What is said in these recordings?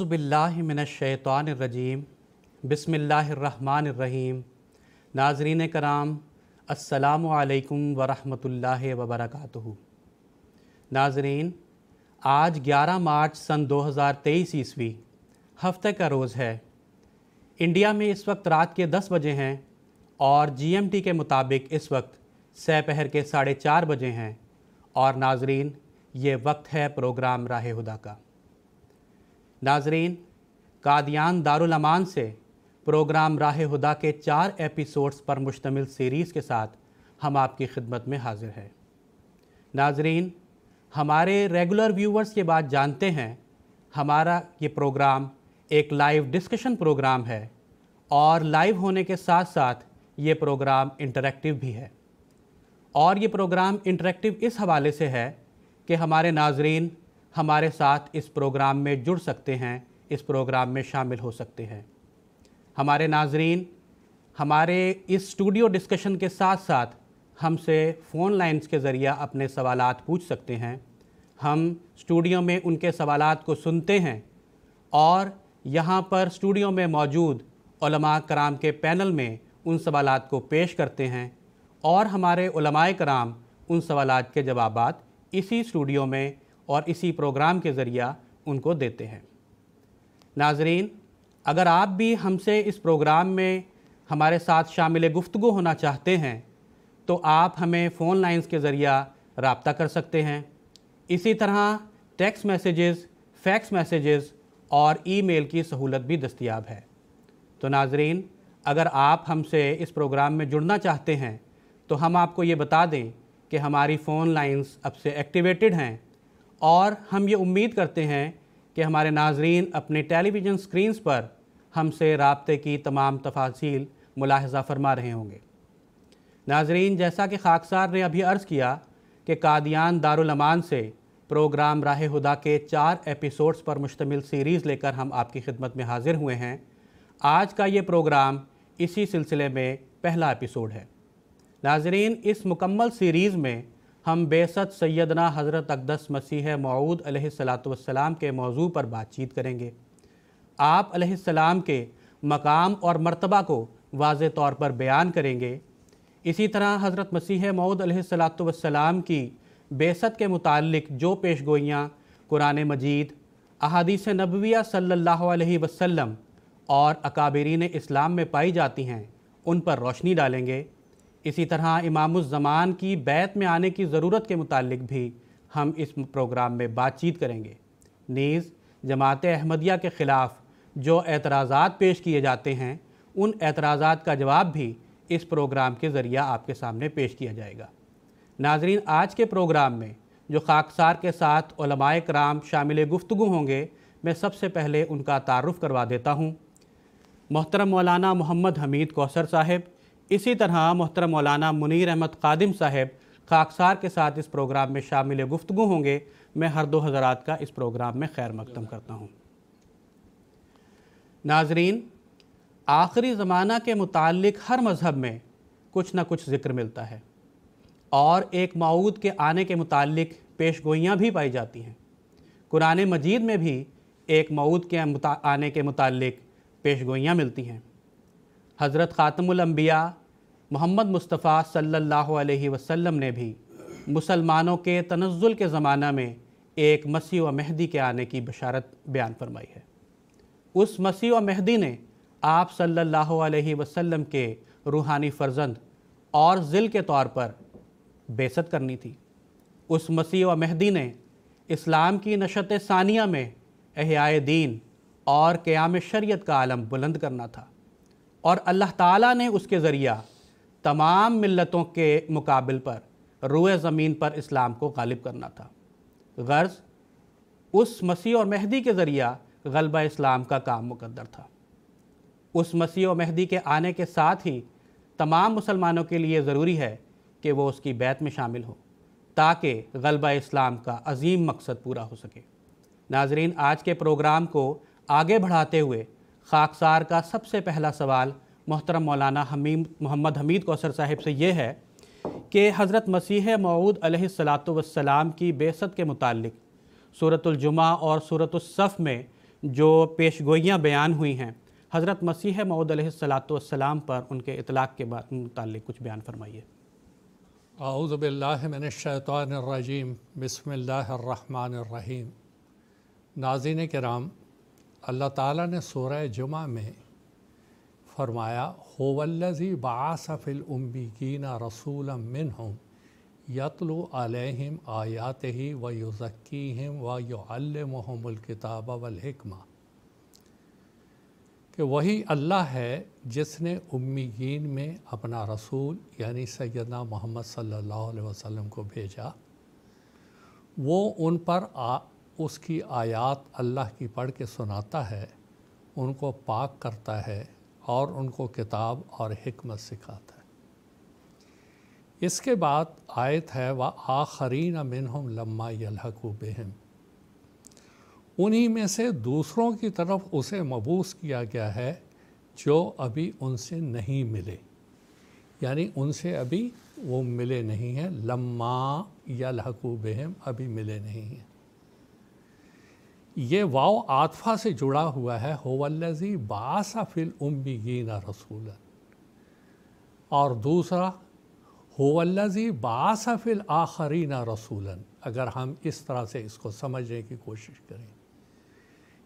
आउज़बिल्लिमिनशैतरजीम बसमीम नाजरीन कराम असलकम वरहि वबरक नाजरीन आज 11 मार्च सन 2023 ईस्वी हफ्ते का रोज़ है इंडिया में इस वक्त रात के 10 बजे हैं और जीएमटी के मुताबिक इस वक्त सपहर के साढ़े चार बजे हैं और नाजरीन ये वक्त है प्रोग्राम राह हुदा का नाजरीन कादियान दारुलमान से प्रोग्राम राह हुदा के चार एपिसोड्स पर मुश्तमिल सीरीज़ के साथ हम आपकी खिदमत में हाजिर हैं नाजरीन हमारे रेगुलर व्यूवर्स ये बात जानते हैं हमारा ये प्रोग्राम एक लाइव डिस्कशन प्रोग्राम है और लाइव होने के साथ साथ ये प्रोग्राम इंटरेक्टिव भी है और ये प्रोग्राम इंटरेक्टिव इस हवाले से है कि हमारे नाजरीन हमारे साथ इस प्रोग्राम में जुड़ सकते हैं इस प्रोग्राम में शामिल हो सकते हैं हमारे नाजरीन हमारे इस स्टूडियो डिस्कशन के साथ साथ हमसे फ़ोन लाइन्स के ज़रिए अपने सवाल पूछ सकते हैं हम स्टूडियो में उनके सवाल को सुनते हैं और यहाँ पर स्टूडियो में मौजूद कराम के पैनल में उन सवाल को पेश करते हैं और हमारे कराम उन सवाल के जवाब इसी स्टूडियो में और इसी प्रोग्राम के ज़रिया उनको देते हैं नाजरीन अगर आप भी हमसे इस प्रोग्राम में हमारे साथ शामिल गुफ्तु होना चाहते हैं तो आप हमें फ़ोन लाइंस के ज़रिया रबता कर सकते हैं इसी तरह टेक्स्ट मैसेजेस, फैक्स मैसेजेस और ईमेल की सहूलत भी दस्तियाब है तो नाजरीन अगर आप हमसे इस प्रोग्राम में जुड़ना चाहते हैं तो हम आपको ये बता दें कि हमारी फ़ोन लाइंस अब से एक्टिवेटेड हैं और हम ये उम्मीद करते हैं कि हमारे नाजरीन अपने टेलीविज़न स्क्रीन्स पर हमसे रबते की तमाम तफासिल मुलाहजा फरमा रहे होंगे नाजरीन जैसा कि खाकसार ने अभी अर्ज़ किया कि कादियान दारुलमान से प्रोग्राम राह हुदा के चार एपिसोड्स पर मुश्तमिल सीरीज़ लेकर हम आपकी खिदमत में हाजिर हुए हैं आज का ये प्रोग्राम इसी सिलसिले में पहला एपिसोड है नाजरीन इस मुकम्मल सीरीज़ में हम बेसत सैदना हज़रत अकदस मसीह मऊद सलाम के मौजू पर बातचीत करेंगे आप सलाम के मकाम और मर्तबा को वाज तौर पर बयान करेंगे इसी तरह हज़रत मसीह मऊद सलाम की बेसत के मुतालिक जो पेश गोइयाँ कुरान मजीद अहादीस नबविया सल्ला वसम और अकाबरीन इस्लाम में पाई जाती हैं उन पर रोशनी डालेंगे इसी तरह इमामुज़मान की बैत में आने की ज़रूरत के मुतालिक भी हम इस प्रोग्राम में बातचीत करेंगे नीज़ जमात अहमदिया के ख़िलाफ़ जो एतराज़ात पेश किए जाते हैं उन एतराज़ात का जवाब भी इस प्रोग्राम के ज़रिया आपके सामने पेश किया जाएगा नाजरीन आज के प्रोग्राम में जो खाकसार के साथ कराम शामिल गुफ्तु होंगे मैं सबसे पहले उनका तारफ़ करवा देता हूँ मोहतरम मौलाना मोहम्मद हमीद कौसर साहब इसी तरह मोहतरम मौलाना मुनीर अहमद कादिम साहब खाकसार के साथ इस प्रोग्राम में शामिल गुफ्तु होंगे मैं हर दो हज़रा का इस प्रोग्राम में खैर मकदम करता हूँ नाजरीन आखिरी ज़माना के मुतालिक हर मज़हब में कुछ ना कुछ ज़िक्र मिलता है और एक मऊद के आने के मुतालिक पेश गोइयाँ भी पाई जाती हैं कुरान मजीद में भी एक मऊद के आने के मुतालिक पेश गोइयाँ मिलती हैं हज़रत ख़ातमुलम्बिया मोहम्मद मुस्तफ़ा सल्लल्लाहु अलैहि वसल्लम ने भी मुसलमानों के तनज़ुल के ज़माना में एक मसीह व मेहदी के आने की बशारत बयान फरमाई है उस मसीह व मेहदी ने आप सल्लल्लाहु अलैहि वसल्लम के रूहानी फ़र्जंद और ज़िल के तौर पर बेसत करनी थी उस मसीह व मेहदी ने इस्लाम की नशत सानिया में अहियाए दीन और क़याम शरीयत का आलम बुलंद करना था और अल्लाह ताला ने उसके ज़रिया तमाम मिलतों के मुकाबल पर रुए ज़मीन पर इस्लाम को गालिब करना था गर्ज उस मसीह और मेहदी के ज़रिया गलबा इस्लाम का काम मुकद्दर था उस मसीह और मेहदी के आने के साथ ही तमाम मुसलमानों के लिए ज़रूरी है कि वो उसकी बैत में शामिल हो ताकि गलबा इस्लाम का अजीम मकसद पूरा हो सके नाजरीन आज के प्रोग्राम को आगे बढ़ाते हुए खाकसार का सबसे पहला सवाल मोहतरम मौलाना हमीम मोहम्मद हमीद कौसर साहिब से यह है कि हज़रत मसीह मऊद सलाम की बेसत के मुतालिक सूरतुलजुमा और सूरतुल्सफ़ में जो पेश गोइयाँ बयान हुई हैं हज़रत मसीह मऊद सलाम पर उनके इतलाक़ के बाद मुतल कुछ बयान फरमाइए आउज़बिल्लाशैतरजीम बसमीम नाजिन कराम अल्लाह ताली ने सूरह जुमा में फरमाया होवल्लजी बासफ़िल उम्बिकीन रसूल मिन हम यतलु अलहम आयात ही व युज़क्कीम व युमकिताब वलहकमा कि वही अल्लाह है जिसने उम्मीगीन में अपना रसूल यानी सैदना मोहम्मद सल्लल्लाहु अलैहि वसल्लम को भेजा वो उन पर आ उसकी आयात अल्लाह की पढ़ के सुनाता है उनको पाक करता है और उनको किताब और हमत सिखाता है इसके बाद आयत है व आखरीन मिनहम लम्मा यलहकू बेहम उन्हीं में से दूसरों की तरफ उसे मबूस किया गया है जो अभी उनसे नहीं मिले यानी उनसे अभी वो मिले नहीं हैं लम्मा या लहकू बेहम अभी मिले नहीं हैं ये वाव आतफा से जुड़ा हुआ है होवल्लजी बासाफिल उम्मी उम्मीगीना रसूलन और दूसरा होवल्लजी बासाफिल आखरीना रसूलन अगर हम इस तरह से इसको समझने की कोशिश करें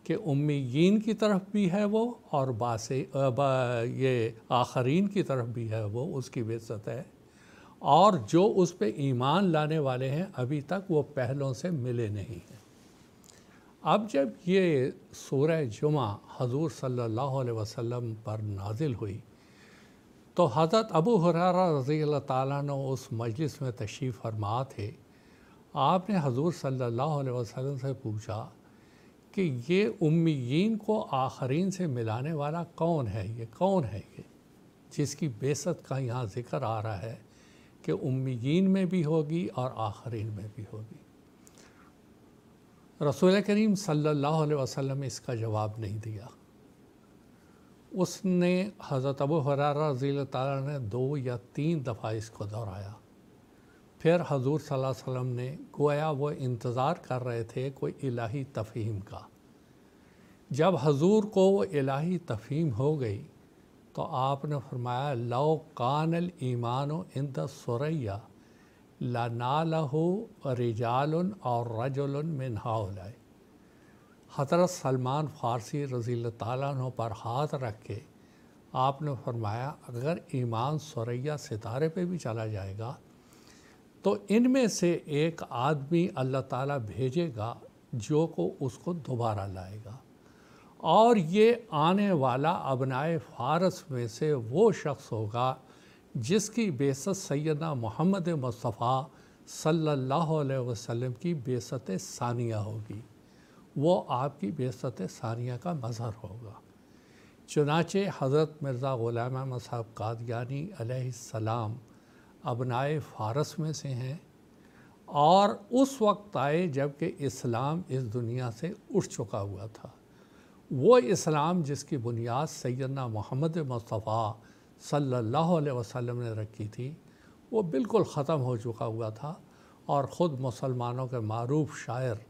कि उम्मीगीन की तरफ भी है वो और बासे ये आखरीन की तरफ भी है वो उसकी बेसत है और जो उस पर ईमान लाने वाले हैं अभी तक वो पहलों से मिले नहीं हैं अब जब ये सूरह जुमा हजूर सल्लल्लाहु अलैहि वसल्लम पर नाजिल हुई तो हज़रत अबू हुरारा रज़ी अल्लाह ने उस मजलिस में तशरीफ़ फरमा थे आपने हजूर सल्लल्लाहु अलैहि वसल्लम से पूछा कि ये उम्मीन को आखरीन से मिलाने वाला कौन है ये कौन है ये जिसकी बेसत का यहाँ ज़िक्र आ रहा है कि उम्मीन में भी होगी और आखरीन में भी होगी रसूल करीम सल्लल्लाहु अलैहि वसल्लम इसका जवाब नहीं दिया उसने हज़रत अबू हरारा रजी तैन ने दो या तीन दफ़ा इसको दोहराया फिर हजूर सल्लल्लाहु अलैहि वसल्लम ने गोया वो इंतज़ार कर रहे थे कोई इलाही तफ़हीम का जब हजूर को वो इलाही तफ़हीम हो गई तो आपने फरमाया लौ कानल ईमान इन सुरैया लनालहू रिजाल और रजुल मिन हाउलाए हज़रत सलमान फ़ारसी रज़ी तु पर हाथ रख के आपने फरमाया अगर ईमान सुरैया सितारे पे भी चला जाएगा तो इनमें से एक आदमी अल्लाह ताला भेजेगा जो को उसको दोबारा लाएगा और ये आने वाला अबनाए फारस में से वो शख्स होगा जिसकी बेसत सैदा मोहम्मद मुस्तफ़ा सल्लल्लाहु अलैहि वसल्लम की बेसत सानिया होगी वो आपकी बेसत सानिया का मज़हर होगा चुनाचे हज़रत मिर्ज़ा ग़ुलाम अहमद साहब कादयानी अलैहिस्सलाम अबनाए फ़ारस में से हैं और उस वक्त आए जबकि इस्लाम इस दुनिया से उठ चुका हुआ था वो इस्लाम जिसकी बुनियाद सैदना मोहम्मद मुस्तफ़ा सल्लल्लाहु अलैहि वसल्लम ने रखी थी वो बिल्कुल ख़त्म हो चुका हुआ था और ख़ुद मुसलमानों के मरूफ शायर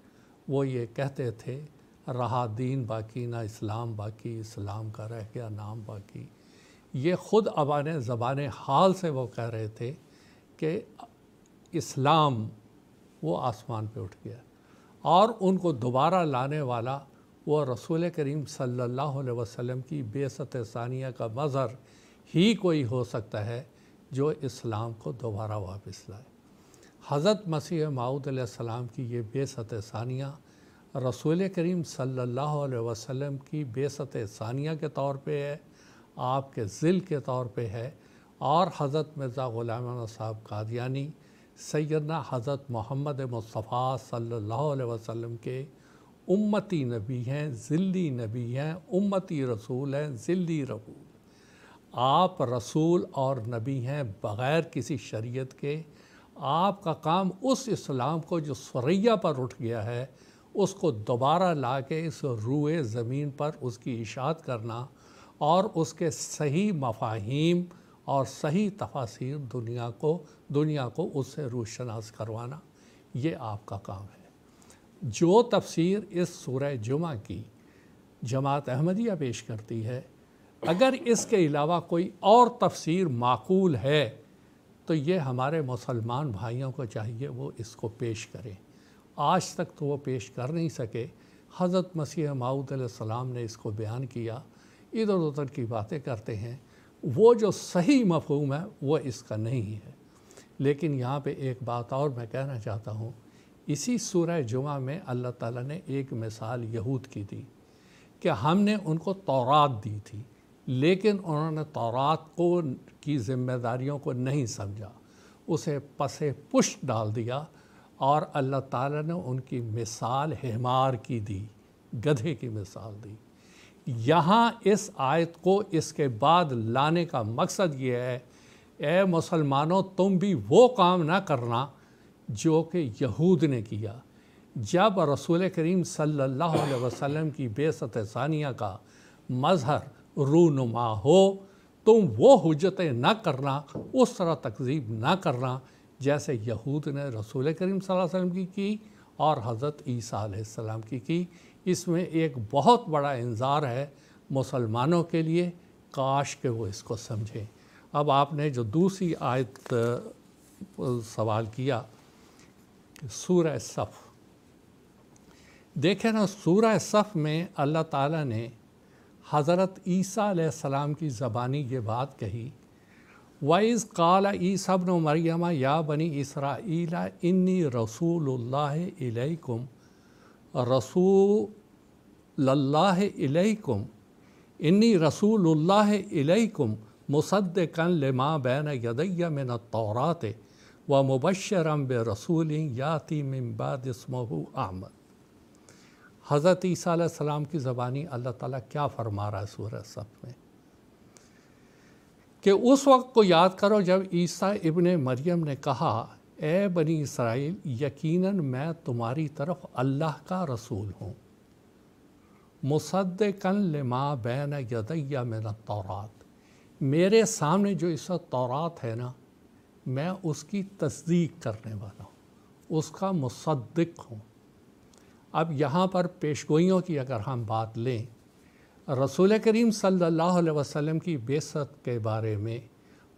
वो ये कहते थे रहा दीन बाकी ना इस्लाम बाकी इस्लाम का रह गया नाम बाकी ये ख़ुद अबान ज़बान हाल से वो कह रहे थे कि इस्लाम वो आसमान पे उठ गया और उनको दोबारा लाने वाला वो रसूल करीम सल्लल्लाहु अलैहि वसल्लम की बेसत सानिया का मज़र ही कोई हो सकता है जो इस्लाम को दोबारा वापस लाए हज़रत मसीह माऊदम की ये बेसत सानिया रसूल करीम सल्लल्लाहु अलैहि वसल्लम की बेसत सानिया के तौर पे है आपके ज़िल के तौर पे है और हज़रत मिर्ज़ा ग़ुलाम साहब कादियानी सैदना हज़रत मोहम्मद मुस्तफ़ा सल्लल्लाहु अलैहि वसल्लम के उम्मती नबी हैं ज़िली नबी हैं उम्मती रसूल हैं ज़िली रसूल आप रसूल और नबी हैं बग़ैर किसी शरीयत के आपका काम उस इस्लाम को जो सरैया पर उठ गया है उसको दोबारा ला के इस रूए ज़मीन पर उसकी इशात करना और उसके सही मफाहिम और सही तफासिर दुनिया को दुनिया को उससे रूशनास करवाना ये आपका काम है जो तफसीर इस सूर जुमा की जमात अहमदिया पेश करती है अगर इसके अलावा कोई और तफसीर माकूल है तो ये हमारे मुसलमान भाइयों को चाहिए वो इसको पेश करें आज तक तो वो पेश कर नहीं सके हज़रत मसीह सलाम ने इसको बयान किया इधर उधर की बातें करते हैं वो जो सही मफहूम है वो इसका नहीं है लेकिन यहाँ पे एक बात और मैं कहना चाहता हूँ इसी सूरह जुमा में अल्लाह ताला ने एक मिसाल यहूद की थी कि हमने उनको तौरात दी थी लेकिन उन्होंने तौरात को की जिम्मेदारियों को नहीं समझा उसे पसे पुष्ट डाल दिया और अल्लाह ताला ने उनकी मिसाल हमार की दी गधे की मिसाल दी यहाँ इस आयत को इसके बाद लाने का मकसद ये है ए मुसलमानों तुम भी वो काम ना करना जो कि यहूद ने किया जब रसूल करीम सल्लल्लाहु अलैहि वसल्लम की बेसत सानिया का मज़हर रूनुमा हो तुम वो हजतें ना करना उस तरह तकजीब ना करना जैसे यहूद ने रसूल करीम वसल्लम की की और हज़रत ईसा सलाम की की इसमें एक बहुत बड़ा इंजार है मुसलमानों के लिए काश के वो इसको समझें अब आपने जो दूसरी आयत सवाल किया सूर सफ़ देखें ना सूर सफ़ में अल्लाह ताला ने हज़रत सलाम की ज़बानी ये बात कही वाइज़ काला ईसबन मरियम या बनी इसरा इन्नी रसूल रसूलल्लाह कुम इन्नी रसूल इलेकुम मुसद कन लमा बैन यदैया मिन तौरात व मुबशरम बे रसूल याति मिम्बाद इसमहू आमद हज़रत ईसा सलाम की ज़बानी अल्लाह ताला क्या फरमा रहा है सूरह सब में कि उस वक्त को याद करो जब ईसा इबन मरियम ने कहा ए बनी इसराइल यकीनन मैं तुम्हारी तरफ अल्लाह का रसूल हूँ मुसद्दकन लिमा बैन यदैया मेरा तौरात मेरे सामने जो इस तौरात है ना मैं उसकी तस्दीक करने वाला हूँ उसका मुसद्दिक हूँ अब यहाँ पर पेश गोइयों की अगर हम बात लें रसूल करीम सल्लल्लाहु अलैहि वसल्लम की बेसत के बारे में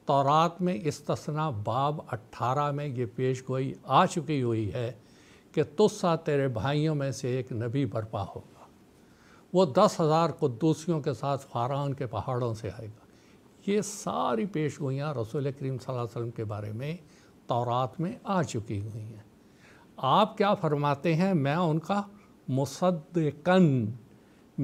तौरात में इसतना बाब 18 में ये पेश गोई आ चुकी हुई है कि तुस्सा तेरे भाइयों में से एक नबी बरपा होगा वो दस हज़ार कुद्दूसियों के साथ फारान के पहाड़ों से आएगा ये सारी पेश गोइयाँ रसूल करीम वसल्लम के बारे में तौरात में आ चुकी हुई हैं आप क्या फरमाते हैं मैं उनका मुसदकन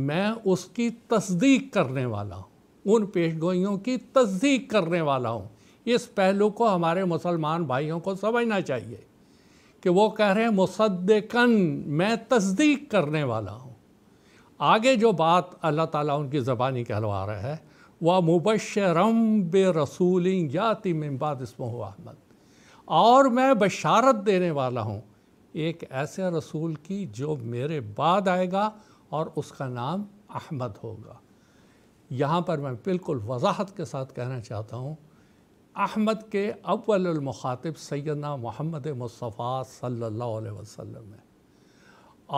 मैं उसकी तस्दीक करने वाला हूँ उन पेश गोइयों की तस्दीक करने वाला हूँ इस पहलू को हमारे मुसलमान भाइयों को समझना चाहिए कि वो कह रहे हैं मुसदकन मैं तस्दीक करने वाला हूँ आगे जो बात अल्लाह ताला उनकी ज़बानी कहलवा रहा है वह मुबशरम बे रसूलिन याति मिम्बाद इसमें अहमद और मैं बशारत देने वाला हूँ एक ऐसे रसूल की जो मेरे बाद आएगा और उसका नाम अहमद होगा यहाँ पर मैं बिल्कुल वजाहत के साथ कहना चाहता हूँ अहमद के अव्वलमखातब सैदना मोहम्मद मुस्तफ़ा सल्ला वसम है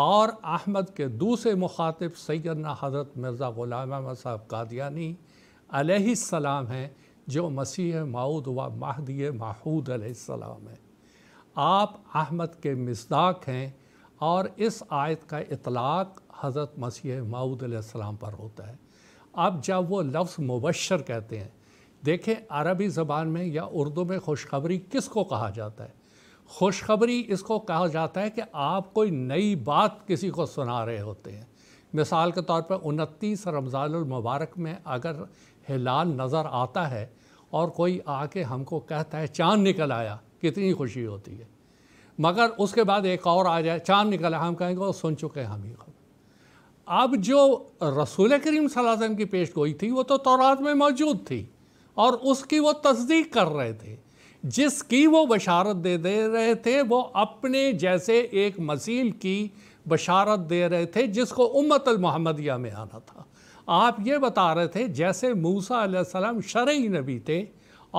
और अहमद के दूसरे मुखातब सैदना हज़रत मिर्ज़ा ग़ुलाम अहमद साहब कादियानी अलैहिस्सलाम हैं जो मसीह माऊद व महदी महूद अलैहिस्सलाम है आप अहमद के मजदाक हैं और इस आयत का इतलाक़ हज़रत मसीह माऊदम पर होता है अब जब वो लफ्ज़ मुबशर कहते हैं देखें अरबी ज़बान में या उर्दू में खुशखबरी किस को कहा जाता है खुशखबरी इसको कहा जाता है कि आप कोई नई बात किसी को सुना रहे होते हैं मिसाल के तौर पर उनतीस रमज़ानमबारक में अगर हिलाल नज़र आता है और कोई आके हमको कहता है चाँद निकल आया कितनी खुशी होती है मगर उसके बाद एक और आ जाए चाँद निकले हम कहेंगे और सुन चुके हैं हम ये खबर अब जो रसूल करीम सलाम की पेश गोई थी वो तो तौरात में मौजूद थी और उसकी वो तस्दीक कर रहे थे जिसकी वो बशारत दे दे रहे थे वो अपने जैसे एक मसील की बशारत दे रहे थे जिसको उम्मत मोहम्मदिया में आना था आप ये बता रहे थे जैसे मूसा सलाम शर्य नबी थे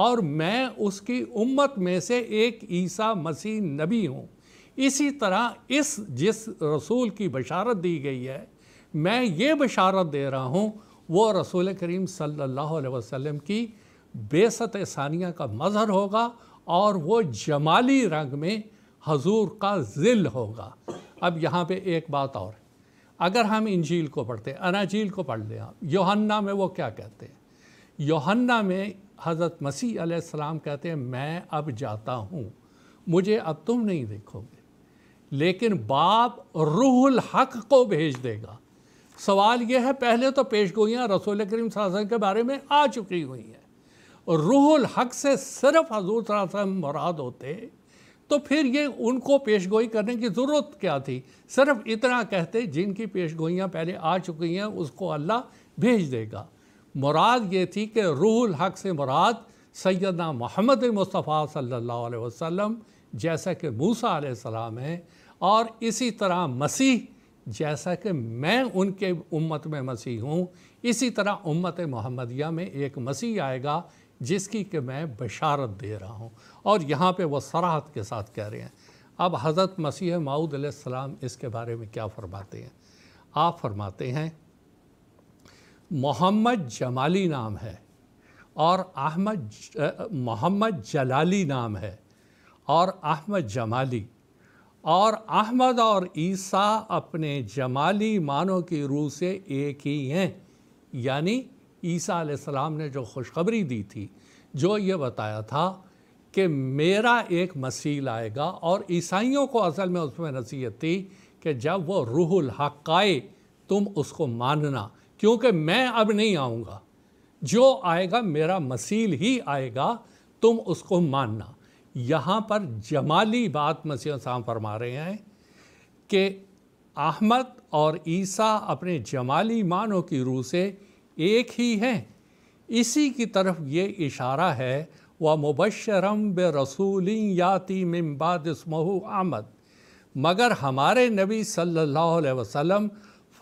और मैं उसकी उम्मत में से एक ईसा मसीह नबी हूँ इसी तरह इस जिस रसूल की बशारत दी गई है मैं ये बशारत दे रहा हूँ वो रसूल करीम सल्लल्लाहु अलैहि वसल्लम की बेसत सानिया का मज़हर होगा और वो जमाली रंग में हजूर का जिल होगा अब यहाँ पे एक बात और अगर हम इंजील को पढ़ते अनाजील को पढ़ लें आप योहन्ना में वो क्या कहते हैं योहन्ना में हज़रत मसीह आसमाम कहते हैं मैं अब जाता हूँ मुझे अब तुम नहीं देखोगे लेकिन बाप रूहुल हक को भेज देगा सवाल यह है पहले तो पेश गोइयाँ रसोल करीम सासन के बारे में आ चुकी हुई हैं रूहुल हक से सिर्फ हजूर सासन मुराद होते तो फिर ये उनको पेश गोई करने की ज़रूरत क्या थी सिर्फ इतना कहते जिनकी पेश गोइयाँ पहले आ चुकी हैं उसको अल्लाह भेज देगा मुराद ये थी कि रूहुल हक से मुराद सैदना मोहम्मद मुस्तफ़ा सल्लल्लाहु अलैहि वसल्लम जैसा कि मूसा सलाम है और इसी तरह मसीह जैसा कि मैं उनके उम्मत में मसीह हूँ इसी तरह उम्मत मोहम्मदिया में एक मसीह आएगा जिसकी कि मैं बशारत दे रहा हूँ और यहाँ पे वो सराहत के साथ कह रहे हैं अब हज़रत मसीह माऊद इसके बारे में क्या फ़रमाते हैं आप फरमाते हैं मोहम्मद जमाली नाम है और अहमद मोहम्मद जलाली नाम है और अहमद जमाली और अहमद और ईसा अपने जमाली मानों की रूह से एक ही हैं यानी ईसा सलाम ने जो खुशखबरी दी थी जो ये बताया था कि मेरा एक मसीह आएगा और ईसाइयों को असल में उसमें नसीहत थी कि जब वो रूहुल हक आए तुम उसको मानना क्योंकि मैं अब नहीं आऊँगा जो आएगा मेरा मसील ही आएगा तुम उसको मानना यहाँ पर जमाली बात मसीह साहब फरमा रहे हैं कि अहमद और ईसा अपने जमाली मानों की रूह से एक ही हैं इसी की तरफ ये इशारा है व मुबशरम ब रसूलिंग याति मिम्बाद महू आमद मगर हमारे नबी सल्लल्लाहु अलैहि वसल्लम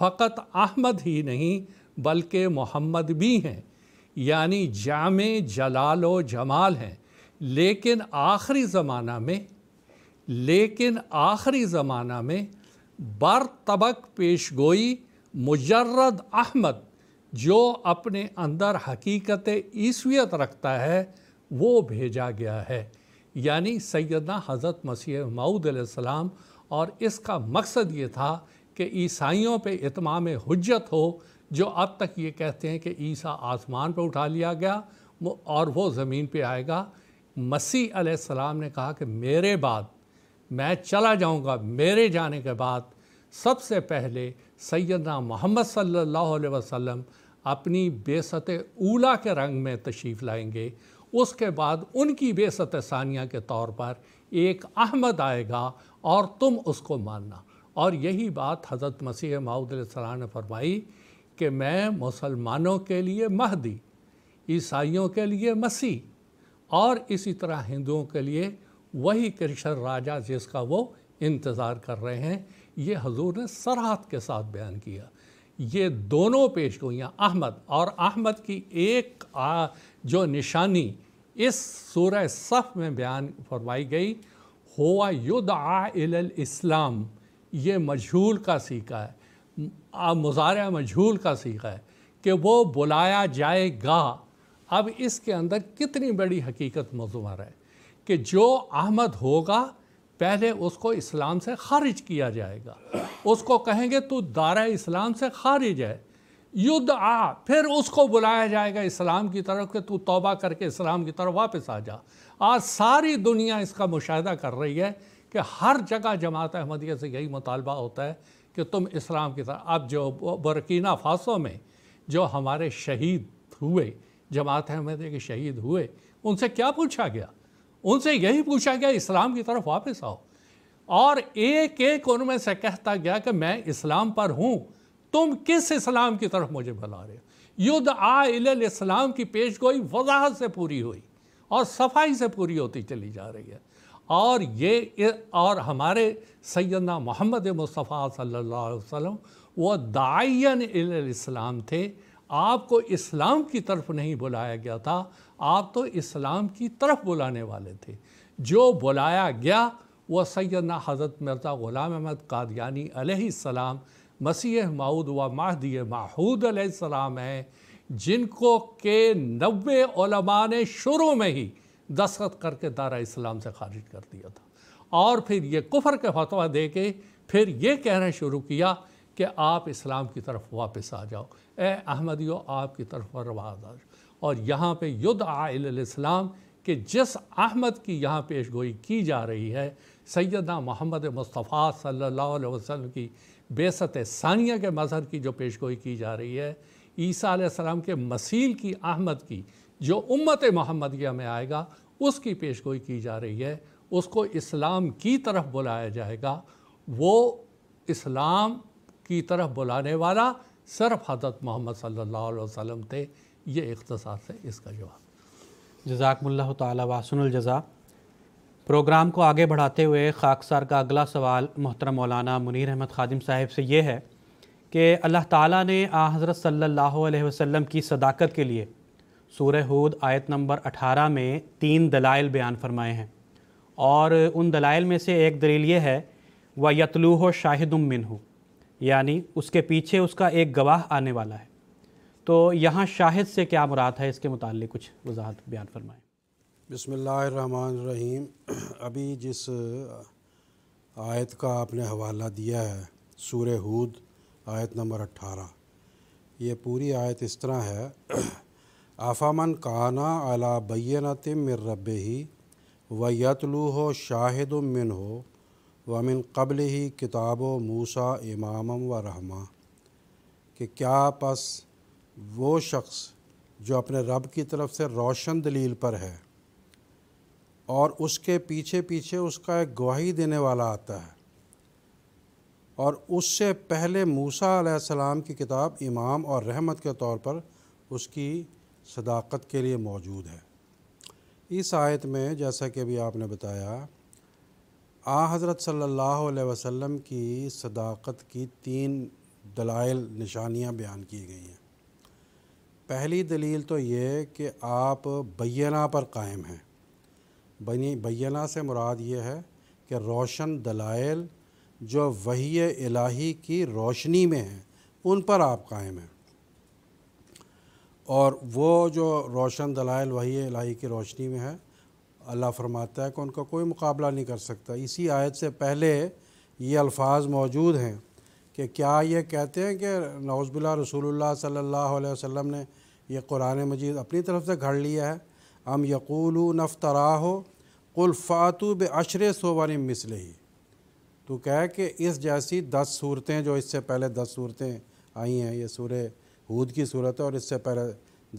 फ़कत अहमद ही नहीं बल्कि मोहम्मद भी हैं यानी जाम जलाल व जमाल हैं लेकिन आखिरी ज़माना में लेकिन आखिरी ज़माना में बर तबक पेश गोई मुजर्रद अहमद जो अपने अंदर हकीकत ईसवियत रखता है वो भेजा गया है यानी सैदना हज़रत मसीह मऊद और इसका मकसद ये था कि ईसाइयों पे इतमाम हजत हो जो अब तक ये कहते हैं कि ईसा आसमान पर उठा लिया गया और वो ज़मीन पे आएगा मसीह सलाम ने कहा कि मेरे बाद मैं चला जाऊंगा मेरे जाने के बाद सबसे पहले सैदना मोहम्मद सल्लल्लाहु अलैहि वसल्लम अपनी बेसत ऊला के रंग में तशरीफ़ लाएंगे उसके बाद उनकी बेसत सानिया के तौर पर एक अहमद आएगा और तुम उसको मानना और यही बात हज़रत मसीह माउदल ने फरमाई कि मैं मुसलमानों के लिए महदी ईसाइयों के लिए मसीह और इसी तरह हिंदुओं के लिए वही कृष्ण राजा जिसका वो इंतज़ार कर रहे हैं ये हजूर ने सराहत के साथ बयान किया ये दोनों पेश गोइयाँ अहमद और अहमद की एक आ, जो निशानी इस सूर सफ़ में बयान फरमाई गई हुआ युद्ध आ इस्लाम ये मजहूल का सीखा है मुजार मजहूल का सीखा है कि वो बुलाया जाएगा अब इसके अंदर कितनी बड़ी हकीकत मजमर है कि जो अहमद होगा पहले उसको इस्लाम से खारिज किया जाएगा उसको कहेंगे तू दारा इस्लाम से खारिज है युद्ध आ फिर उसको बुलाया जाएगा इस्लाम की तरफ कि तू तौबा करके इस्लाम की तरफ वापस आ जा आज सारी दुनिया इसका मुशाह कर रही है कि हर जगह जमात अहमदिया से यही मुतालबा होता है कि तुम इस्लाम की तरह अब जो बरकीना फासो में जो हमारे शहीद हुए जमात अहमदिया के शहीद हुए उनसे क्या पूछा गया उनसे यही पूछा गया इस्लाम की तरफ वापस आओ और एक एक उनमें से कहता गया कि मैं इस्लाम पर हूँ तुम किस इस्लाम की तरफ मुझे बुला रहे हो युद्ध आल इस्लाम की पेश गोई वजाहत से पूरी हुई और सफाई से पूरी होती चली जा रही है और ये और हमारे सैदना मोहम्मद मुस्तफ़ा सल्ला वसम वसल्लम वो दायन इस्लाम थे आपको इस्लाम की तरफ नहीं बुलाया गया था आप तो इस्लाम की तरफ बुलाने वाले थे जो बुलाया गया वह सैदना हज़रत मिर्ज़ा ग़ुला अहमद कादियानी सलाम मसीह माऊद व माहदी माहूद सलाम हैं जिनको के नबे ने शुरू में ही दस्खत करके दारा इस्लाम से खारिज कर दिया था और फिर ये कुफर के फतवा दे के फिर ये कहना शुरू किया कि आप इस्लाम की तरफ वापस आ जाओ ए अहमदियों आपकी तरफ रवाज आ जाओ और यहाँ पे युद्ध आलाम के जिस अहमद की यहाँ पेश गोई की जा रही है सैदा मोहम्मद मुस्तफ़ा सल्ला वसम की बेसत सानिया के मजहर की जो पेश गोई की जा रही है ईसा आसमाम के मसील की अहमद की जो उम्मत महमदिया में आएगा उसकी पेश गोई की जा रही है उसको इस्लाम की तरफ बुलाया जाएगा वो इस्लाम की तरफ बुलाने वाला सिर्फ हजरत मोहम्मद सल्ला वसम थे ये इख्तसार से इसका जवाब जजाकमल्ला तसनजज़ा प्रोग्राम को आगे बढ़ाते हुए खाकसार का अगला सवाल मोहतरम मौलाना मुनीर अहमद खादिम साहिब से ये है कि अल्लाह ताला ने आ हज़रत सल्लल्लाहु अलैहि वसल्लम की सदाकत के लिए सूर हूद आयत नंबर 18 में तीन दलाइल बयान फरमाए हैं और उन दलाइल में से एक दलील ये है व यतलूह शाहिदुमिन हो यानी उसके पीछे उसका एक गवाह आने वाला है तो यहाँ शाहिद से क्या मुराद है इसके मुतल कुछ वजाहत बयान फरमाएँ बसमीम अभी जिस आयत का आपने हवाला दिया है सूर हूद आयत नंबर अट्ठारह ये पूरी आयत इस तरह है आफ़ामन काना अला बैनत मिर रब ही व यतलू हो शाहिद मिन हो व मिन कबल ही किताब मूसा इमाम व रहमा कि क्या पस वो शख्स जो अपने रब की तरफ से रोशन दलील पर है और उसके पीछे पीछे उसका एक गवाही देने वाला आता है और उससे पहले मूसा सलाम की किताब इमाम और रहमत के तौर पर उसकी सदाकत के लिए मौजूद है इस आयत में जैसा कि अभी आपने बताया आ हज़रत सल्लल्लाहु अलैहि वसल्लम की सदाकत की तीन दलाइल निशानियां बयान की गई हैं पहली दलील तो ये कि आप बैना पर कायम हैं बैना से मुराद ये है कि रोशन दलाइल जो वही इलाही की रोशनी में हैं उन पर आप कायम हैं और वो जो रोशन दलाइल वही इलाही की रोशनी में है अल्लाह फरमाता है कि उनका कोई मुकाबला नहीं कर सकता इसी आयत से पहले ये अल्फाज मौजूद हैं कि क्या ये कहते हैं कि नौजबिल्ला रसूल सल्ला वसल्लम ने यह कुरान मजीद अपनी तरफ से घड़ लिया है हम यकूल नफ्तरा हो कुलफ़ातु अशरे सोवान मिसल ही तो कह के इस जैसी दस सूरतें जो इससे पहले दस सूरतें आई हैं ये सूर्य हूद की सूरत है और इससे पहले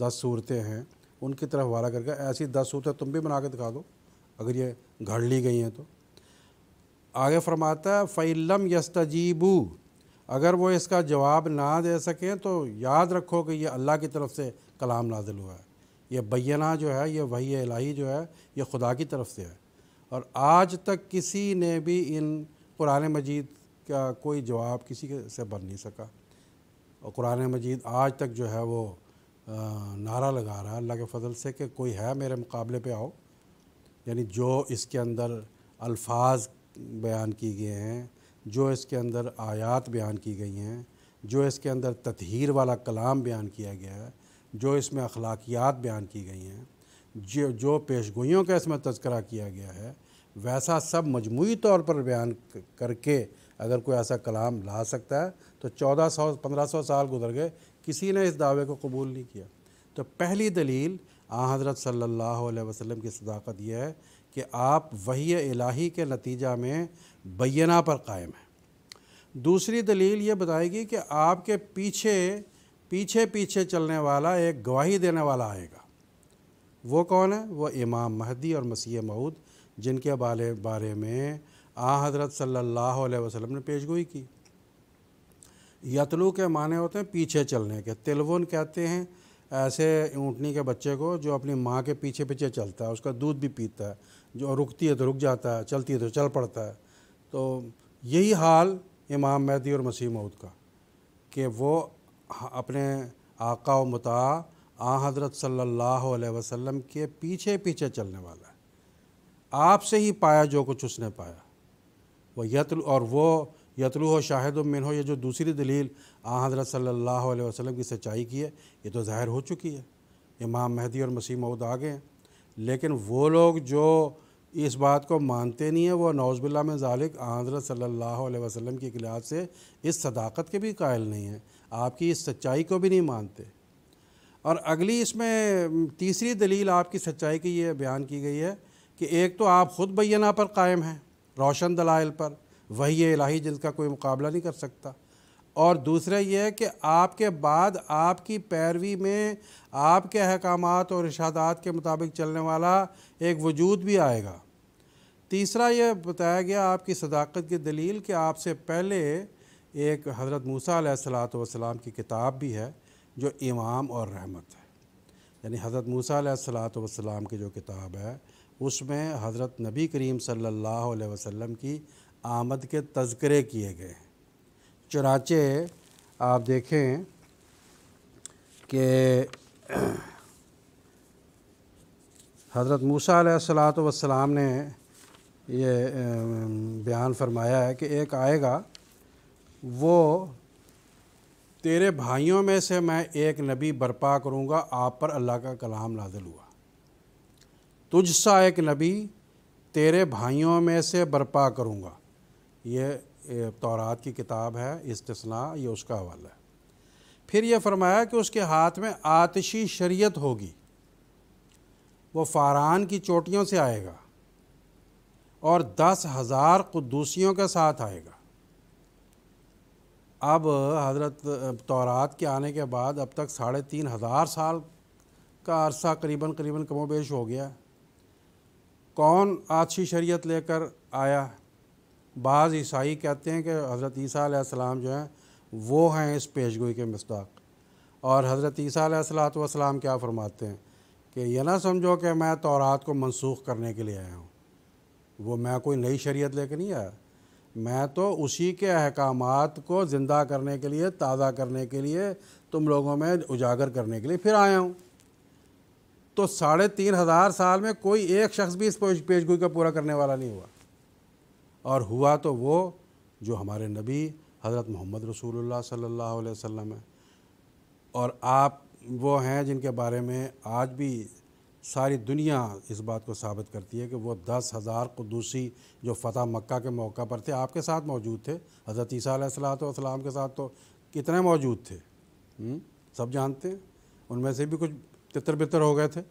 दस सूरतें हैं उनकी तरफ हवाला करके ऐसी दस सूरतें तुम भी बना के दिखा दो अगर ये घड़ ली गई हैं तो आगे फरमाता है फ़ैलम यस्तजीबू अगर वो इसका जवाब ना दे सकें तो याद रखो कि ये अल्लाह की तरफ से कलाम नाजिल हुआ है ये बैना जो है ये वही इलाही जो है ये खुदा की तरफ से है और आज तक किसी ने भी इन पुरान मजीद का कोई जवाब किसी से बन नहीं सका और कुरान मजीद आज तक जो है वो आ, नारा लगा रहा है अल्लाह के फ़जल से कि कोई है मेरे मुकाबले पे आओ यानी जो इसके अंदर अल्फाज बयान किए गए हैं जो इसके अंदर आयात बयान की गई हैं जो इसके अंदर तथहर वाला कलाम बयान किया गया है जो इसमें अखलाकियात बयान की गई हैं जो जो पेश गोइयों का इसमें तस्करा किया गया है वैसा सब मजमू तौर पर बयान करके अगर कोई ऐसा कलाम ला सकता है तो 1400 1500 साल गुजर गए किसी ने इस दावे को कबूल नहीं किया तो पहली दलील आ हज़रत सल्लल्लाहु अलैहि वसल्लम की सदाकत यह है कि आप वही इलाही के नतीजा में बैना पर कायम हैं दूसरी दलील ये बताएगी कि आपके पीछे पीछे पीछे चलने वाला एक गवाही देने वाला आएगा वो कौन है वो इमाम महदी और मसीह महूद जिनके बारे बारे में आ हज़रत सल्लल्लाहु अलैहि वसल्लम ने पेशगोई की यतलू के माने होते हैं पीछे चलने के तिलवन कहते हैं ऐसे ऊँटनी के बच्चे को जो अपनी माँ के पीछे पीछे चलता है उसका दूध भी पीता है जो रुकती है तो रुक जाता है चलती है तो चल पड़ता है तो यही हाल इमाम महदी और मसीह मऊद का कि वो अपने आका मुता आ हज़रत सल्लल्लाहु अलैहि वसल्लम के पीछे पीछे चलने वाला है आपसे ही पाया जो कुछ उसने पाया वो यतल और वो यतलू हो शाहिद मिन हो ये जो दूसरी दलील आ हज़रत सल्ला वसलम की सच्चाई की है ये तो ज़ाहिर हो चुकी है इमाम महदी और मसीह मऊद आ गए हैं लेकिन वो लोग जो इस बात को मानते नहीं हैं वो नौजबिल्ला में ज़ालिक हज़रत सल्ला वसलम की खिलाफ से इस सदाकत के भी कायल नहीं हैं आपकी इस सच्चाई को भी नहीं मानते और अगली इसमें तीसरी दलील आपकी सच्चाई की ये बयान की गई है कि एक तो आप ख़ुद बैना पर कायम हैं रोशन दलाइल पर वही इलाही का कोई मुकाबला नहीं कर सकता और दूसरा ये है कि आपके बाद आपकी पैरवी में आपके अहकाम और इशादात के मुताबिक चलने वाला एक वजूद भी आएगा तीसरा ये बताया गया आपकी सदाकत की दलील कि आपसे पहले एक हज़रत मूसा सलात वसलाम की किताब भी है जो इमाम और रहमत है यानी हज़रत मूसा सलात वसलाम की जो किताब है उसमें हज़रत नबी करीम सल्लल्लाहु अलैहि वसल्लम की आमद के तस्करे किए गए चुनाचे आप देखें कि हज़रत मूसा सलात वसलाम ने ये बयान फरमाया है कि एक आएगा वो तेरे भाइयों में से मैं एक नबी बर्पा करूँगा आप पर अल्लाह का कलाम नाजिल हुआ तुझसा एक नबी तेरे भाइयों में से बर्पा करूँगा ये तौरात की किताब है इस्तना ये उसका हवाला है फिर यह फरमाया कि उसके हाथ में आतशी शरीयत होगी वो फारान की चोटियों से आएगा और दस हज़ार कुदूसियों के साथ आएगा अब हज़रत तौरात के आने के बाद अब तक साढ़े तीन हज़ार साल का अरसा करीबन करीबन कमोबेश हो गया कौन आतशी शरीयत लेकर आया बाज़ ईसाई कहते हैं कि हज़रत ईसा सलाम जो हैं वो हैं इस पेशगोई के मस्ताक और हज़रत ईसा क्या फ़रमाते हैं कि यह ना समझो कि मैं तोरात को मनसूख करने के लिए आया हूँ वो मैं कोई नई ले कर नहीं आया मैं तो उसी के अहकाम को ज़िंदा करने के लिए ताज़ा करने के लिए तुम लोगों में उजागर करने के लिए फिर आया हूँ तो साढ़े तीन हज़ार साल में कोई एक शख्स भी इस पेशगोई का पूरा करने वाला नहीं हुआ और हुआ तो वो जो हमारे नबी हज़रत मोहम्मद रसूलुल्लाह सल्लल्लाहु अलैहि वसल्लम है और आप वो हैं जिनके बारे में आज भी सारी दुनिया इस बात को साबित करती है कि वो दस हज़ार कदूसी जो फ़तह मक्का के मौका पर थे आपके साथ मौजूद थे हज़रत ईसा के साथ तो कितने मौजूद थे हुँ? हम्म? सब जानते हैं उनमें से भी कुछ तितर बितर हो गए थे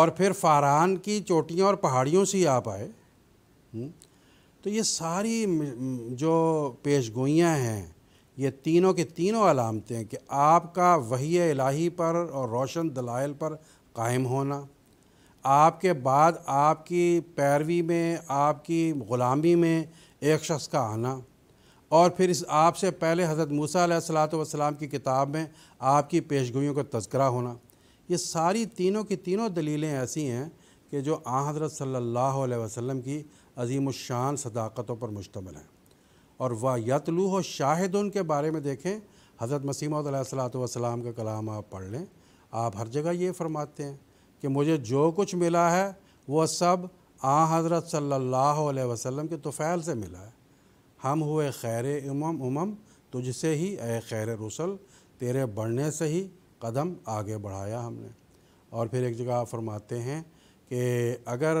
और फिर फारान की चोटियों और पहाड़ियों से ही आप आए हम्म? तो ये सारी जो पेश गोइयाँ हैं ये तीनों के तीनों अलामतें कि आपका वही इलाही पर और रोशन दलाइल पर कायम होना आपके बाद आपकी पैरवी में आपकी ग़ुलामी में एक शख्स का आना और फिर इस आपसे पहले हज़रत मूसा सलात की किताब में आपकी पेशगोइयों का तस्करा होना ये सारी तीनों की तीनों दलीलें ऐसी हैं कि जो आ हज़रत सल्लल्लाहु अलैहि वसल्लम की अजीम शान सदाकतों पर मुश्तमल हैं और वायतलू और शाहिद उनके बारे में देखें हज़रत मसीमत वसलाम का कलाम आप पढ़ लें आप हर जगह ये फरमाते हैं कि मुझे जो कुछ मिला है वह सब आ हज़रत सल्ला वसलम के तुफ़ैल से मिला है हम हुए खैर उमम उमम तुझसे ही ए खैर रसल तेरे बढ़ने से ही कदम आगे बढ़ाया हमने और फिर एक जगह आप फरमाते हैं कि अगर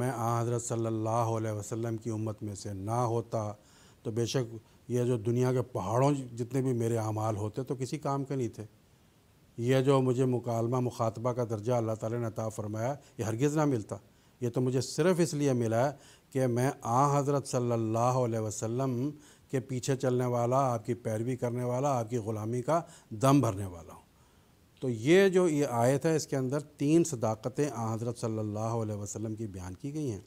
मैं आ हज़रत सल्लल्लाहु अलैहि वसल्लम की उम्मत में से ना होता तो बेशक ये जो दुनिया के पहाड़ों जितने भी मेरे अमाल होते तो किसी काम के नहीं थे यह जो मुझे मुकालमा मुखातबा का दर्जा अल्लाह ताला ने अता फ़रमाया ये हरगिज़ ना मिलता ये तो मुझे सिर्फ़ इसलिए मिला है कि मैं आ हज़रत सल्लल्लाहु अलैहि वसल्लम के पीछे चलने वाला आपकी पैरवी करने वाला आपकी ग़ुलामी का दम भरने वाला तो ये जो ये आयत है इसके अंदर तीन सदाकतें हज़रत सल्ला वसम की बयान की गई हैं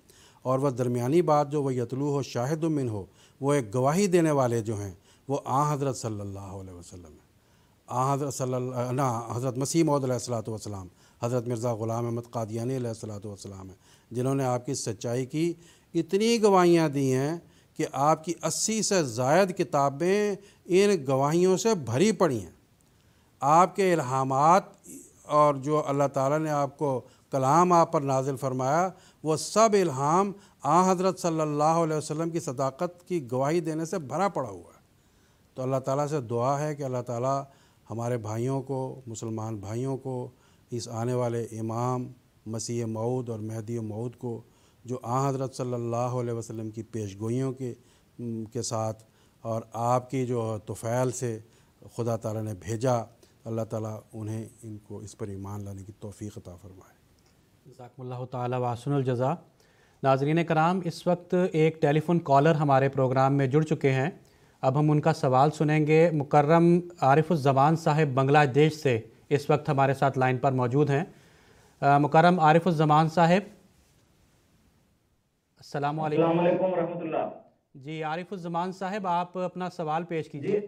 और वह दरमियानी बात जो वह यतलू हो शाहिदुमिन हो वो एक गवाही देने वाले जो हैं वो आ हज़रत सल्ला वसल्लम है आज़रत सल ना हज़रत मसीम सलाम हज़रत मिर्ज़ा ग़ुलाम अहमद कादियानी वसलाम है जिन्होंने आपकी सच्चाई की इतनी गवाहियाँ दी हैं कि आपकी अस्सी से जायद किताबें इन गवाहियों से भरी पड़ी हैं आपके इल्हाम और जो अल्लाह ताला ने आपको कलाम आप पर नाजिल फरमाया वो सब इल्हाम आ हज़रत सल्लल्लाहु अलैहि वसल्लम की सदाकत की गवाही देने से भरा पड़ा हुआ है तो अल्लाह ताला से दुआ है कि अल्लाह ताला हमारे भाइयों को मुसलमान भाइयों को इस आने वाले इमाम मसीह मऊद और महदी मऊद को जो आ हज़रत सल्लल्लाहु अलैहि वसल्लम की पेश के के साथ और आपकी जो तुफ़ैल से खुदा तारा ने भेजा अल्लाह ताला उन्हें इनको इस पर ईमान लाने की तौफीक अता फ़रमाए जजा नाजरीन कराम इस वक्त एक टेलीफ़ोन कॉलर हमारे प्रोग्राम में जुड़ चुके हैं अब हम उनका सवाल सुनेंगे मुकर्रम आरिफुलज़मान साहब बांग्लादेश से इस वक्त हमारे साथ लाइन पर मौजूद हैं मुकरम आरिफुलज़मान साहब असलकुम जी आरिफुलज़मान साहब आप अपना सवाल पेश कीजिए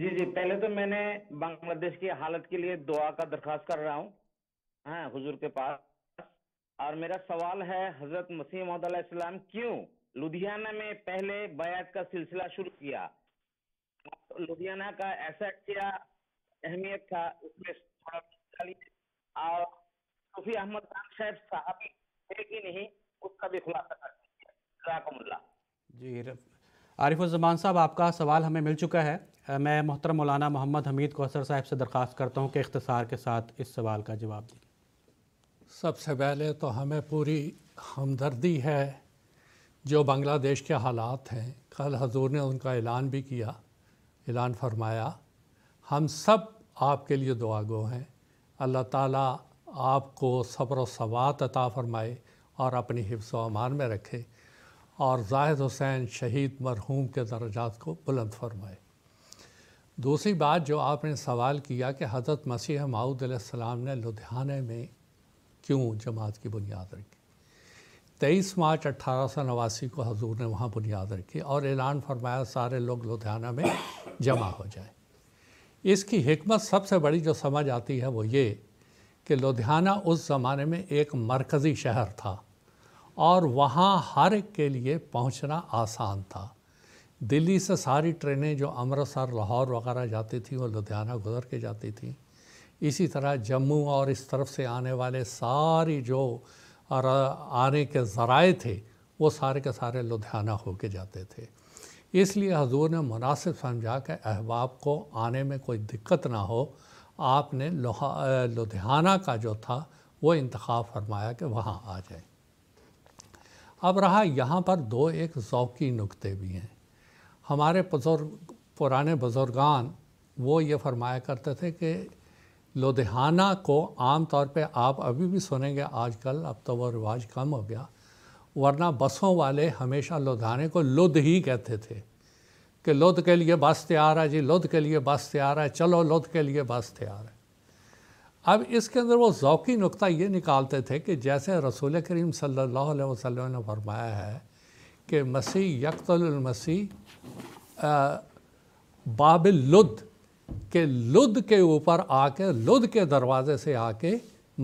जी जी पहले तो मैंने बांग्लादेश की हालत के लिए दुआ का दरखास्त कर रहा हूँ हाँ हुजूर के पास और मेरा सवाल है हजरत मसीह महमद इस्लाम क्यों लुधियाना में पहले बयात का सिलसिला शुरू किया लुधियाना का ऐसा क्या अहमियत था उसमें और सूफी अहमद खान साहब साहबी है कि नहीं उसका भी खुलासा कर दीजिए जी रब आरिफुलजमान साहब आपका सवाल हमें मिल चुका है मैं मोहतर मौलाना मोहम्मद हमीद कोसर साहब से दरख्वास्त करता हूँ कि इख्तसार के साथ इस सवाल का जवाब दें सबसे पहले तो हमें पूरी हमदर्दी है जो बांग्लादेश के हालात हैं कल हजूर ने उनका ऐलान भी किया ऐलान फरमाया हम सब आपके लिए दुआ गो हैं अल्लाह ताला आपको सब्र सवात अता फरमाए और अपनी हिफ्स अमान में रखे और जाहिद हुसैन शहीद मरहूम के दर्जात को बुलंद फरमाए दूसरी बात जो आपने सवाल किया कि हज़रत मसीह माऊदम ने लुधियाने में क्यों जमात की बुनियाद रखी तेईस मार्च अट्ठारह सौ नवासी को हजूर ने वहाँ बुनियाद रखी और ऐलान फरमाया सारे लोग लुधियाना में जमा हो जाए इसकी हमत सबसे बड़ी जो समझ आती है वो ये कि लुधियाना उस ज़माने में एक मरकज़ी शहर था और वहाँ हर एक के लिए पहुँचना आसान था दिल्ली से सारी ट्रेनें जो अमृतसर लाहौर वगैरह जाती थी वो लुधियाना गुजर के जाती थी इसी तरह जम्मू और इस तरफ से आने वाले सारी जो आने के ज़राए थे वो सारे के सारे लुधियाना होके जाते थे इसलिए हजूर ने मुनासिब समझा कि अहबाब को आने में कोई दिक्कत ना हो आपने लुधियाना का जो था वो इंतखा फरमाया कि वहाँ आ जाए अब रहा यहाँ पर दो एक ज़ौकी नुक्ते भी हैं हमारे बुजुर्ग पुराने बुजुर्गान वो ये फरमाया करते थे कि लुधियाना को आम तौर पे आप अभी भी सुनेंगे आजकल अब तो वो रिवाज कम हो गया वरना बसों वाले हमेशा लुधियाने को लुध ही कहते थे कि लुध के लिए बस तैयार है जी लुध के लिए बस तैयार है चलो लुध के लिए बस तैयार है अब इसके अंदर वो ज़ौकी नुकता ये निकालते थे कि जैसे रसूल करीम सल्लल्लाहु अलैहि वसल्लम ने फरमाया है कि मसीह यकतलमसी बाबिल लुद के लुद के ऊपर आके लुद के दरवाज़े से आके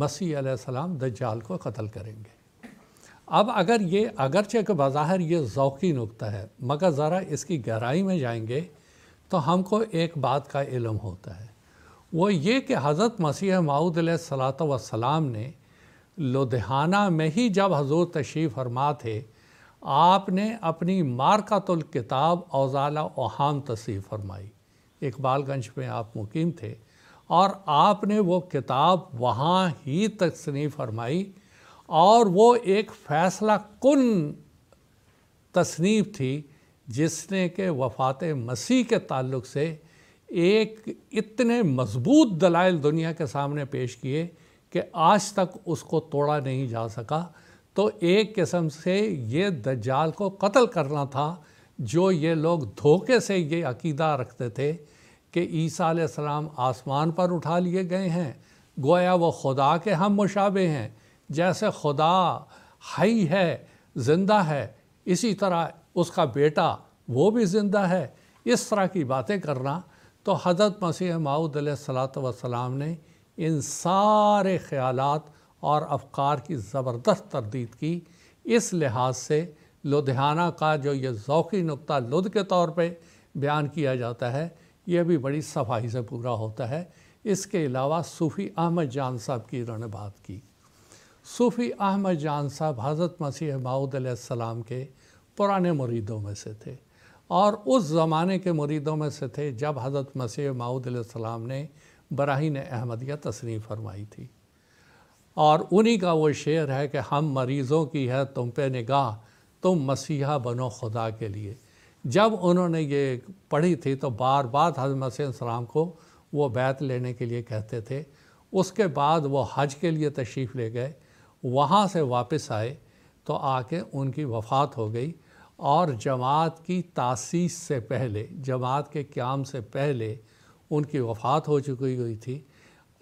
मसीह सलाम दज्जाल को कत्ल करेंगे अब अगर ये अगरचे के बाहर ये ज़ौकी नुकता है मगर ज़रा इसकी गहराई में जाएंगे तो हमको एक बात का इलम होता है वो ये कि हज़रत मसीह माऊद सलात वसलाम ने लुधियाना में ही जब हजूर तशरीफ़ फरमा थे आपने अपनी मारकतुल किताब औजाला ओहान तसीफ़ फरमाई इकबालगंज में आप मुकीम थे और आपने वो किताब वहाँ ही तसनीफ़ फरमाई और वो एक फ़ैसला कन तसनीफ़ थी जिसने के वफ़ात मसीह के ताल्लुक से एक इतने मजबूत दलाइल दुनिया के सामने पेश किए कि आज तक उसको तोड़ा नहीं जा सका तो एक किस्म से ये दज्जाल को कत्ल करना था जो ये लोग धोखे से ये अकीदा रखते थे कि ईसा सलाम आसमान पर उठा लिए गए हैं गोया वो खुदा के हम मुशाबे हैं जैसे खुदा हई है ज़िंदा है इसी तरह उसका बेटा वो भी ज़िंदा है इस तरह की बातें करना तो हज़रत मसीह माऊद सलात वसलाम ने इन सारे ख्याल और अफकार की ज़बरदस्त तरदीद की इस लिहाज से लुधियाना का जो ये ज़ौक़ी नुक़ा लुध के तौर पर बयान किया जाता है यह भी बड़ी सफाई से पूरा होता है इसके अलावा सूफ़ी अहमद जान साहब की इन्होंने बात की सूफ़ी अहमद जान साहब हज़रत मसीह माऊद सलाम के पुराने मुरीदों में से थे और उस ज़माने के मुरीदों में से थे जब हज़रत मसीह माऊदम ने बराहीन अहमदिया तस्नी फरमाई थी और उन्हीं का वो शेर है कि हम मरीज़ों की है तुम पे निगाह तुम मसीहा बनो खुदा के लिए जब उन्होंने ये पढ़ी थी तो बार बार हजरत मसीम को वो बैत लेने के लिए कहते थे उसके बाद वो हज के लिए तशरीफ़ ले गए वहाँ से वापस आए तो आके उनकी वफ़ात हो गई और जमात की तासीस से पहले जमात के क्याम से पहले उनकी वफ़ात हो चुकी हुई थी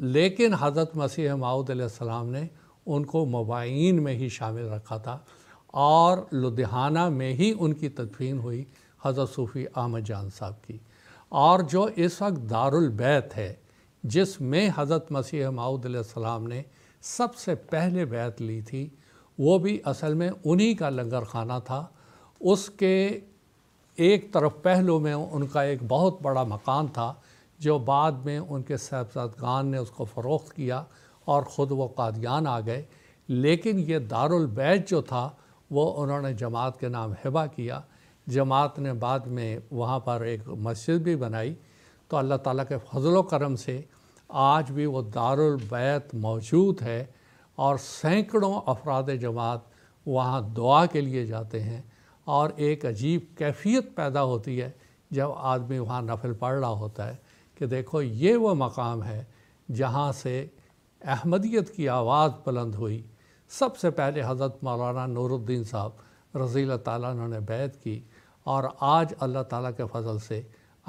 लेकिन हज़रत मसीह माऊदम ने उनको मुबाइन में ही शामिल रखा था और लुधियाना में ही उनकी तदफीन हुई हज़रत सूफ़ी अहमद जान साहब की और जो इस वक्त बैत है जिसमें हज़रत मसीह माऊदम ने सबसे पहले बैत ली थी वो भी असल में उन्हीं का लंगर खाना था उसके एक तरफ पहलू में उनका एक बहुत बड़ा मकान था जो बाद में उनके साहबजादगान ने उसको फ़रोख्त किया और ख़ुद वो कादियान आ गए लेकिन ये दारुलबैत जो था वो उन्होंने जमात के नाम हिबा किया जमात ने बाद में वहाँ पर एक मस्जिद भी बनाई तो अल्लाह ताला के फजल करम से आज भी वो बैत मौजूद है और सैकड़ों अफराद जमात वहाँ दुआ के लिए जाते हैं और एक अजीब कैफियत पैदा होती है जब आदमी वहाँ नफिल पढ़ रहा होता है कि देखो ये वो मकाम है जहाँ से अहमदियत की आवाज़ बुलंद हुई सबसे पहले हज़रत मौलाना नूरुद्दीन साहब रज़ी ताली ने बैत की और आज अल्लाह ताला के फजल से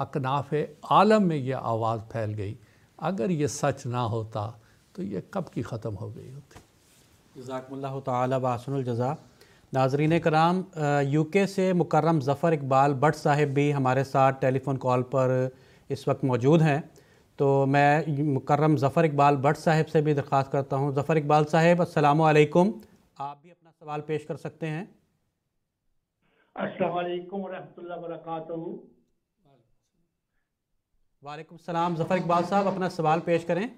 अकनाफ़ आलम में यह आवाज़ फैल गई अगर ये सच ना होता तो ये कब की ख़त्म हो गई होती जजाकल्ला तसनजज़ा नाजरीन कराम यूके से मुकर्रम ज़फ़र इकबाल भट्ट साहब भी हमारे साथ टेलीफ़ोन कॉल पर इस वक्त मौजूद हैं तो मैं मुकर्रम ज़फ़र इकबाल भट्ट साहब से भी दरख्वास्त करता हूँ ज़फ़र इकबाल साहब असलकुम आप भी अपना सवाल पेश कर सकते हैं वालेकुम सलाम ज़फ़र इकबाल साहब अपना सवाल पेश करें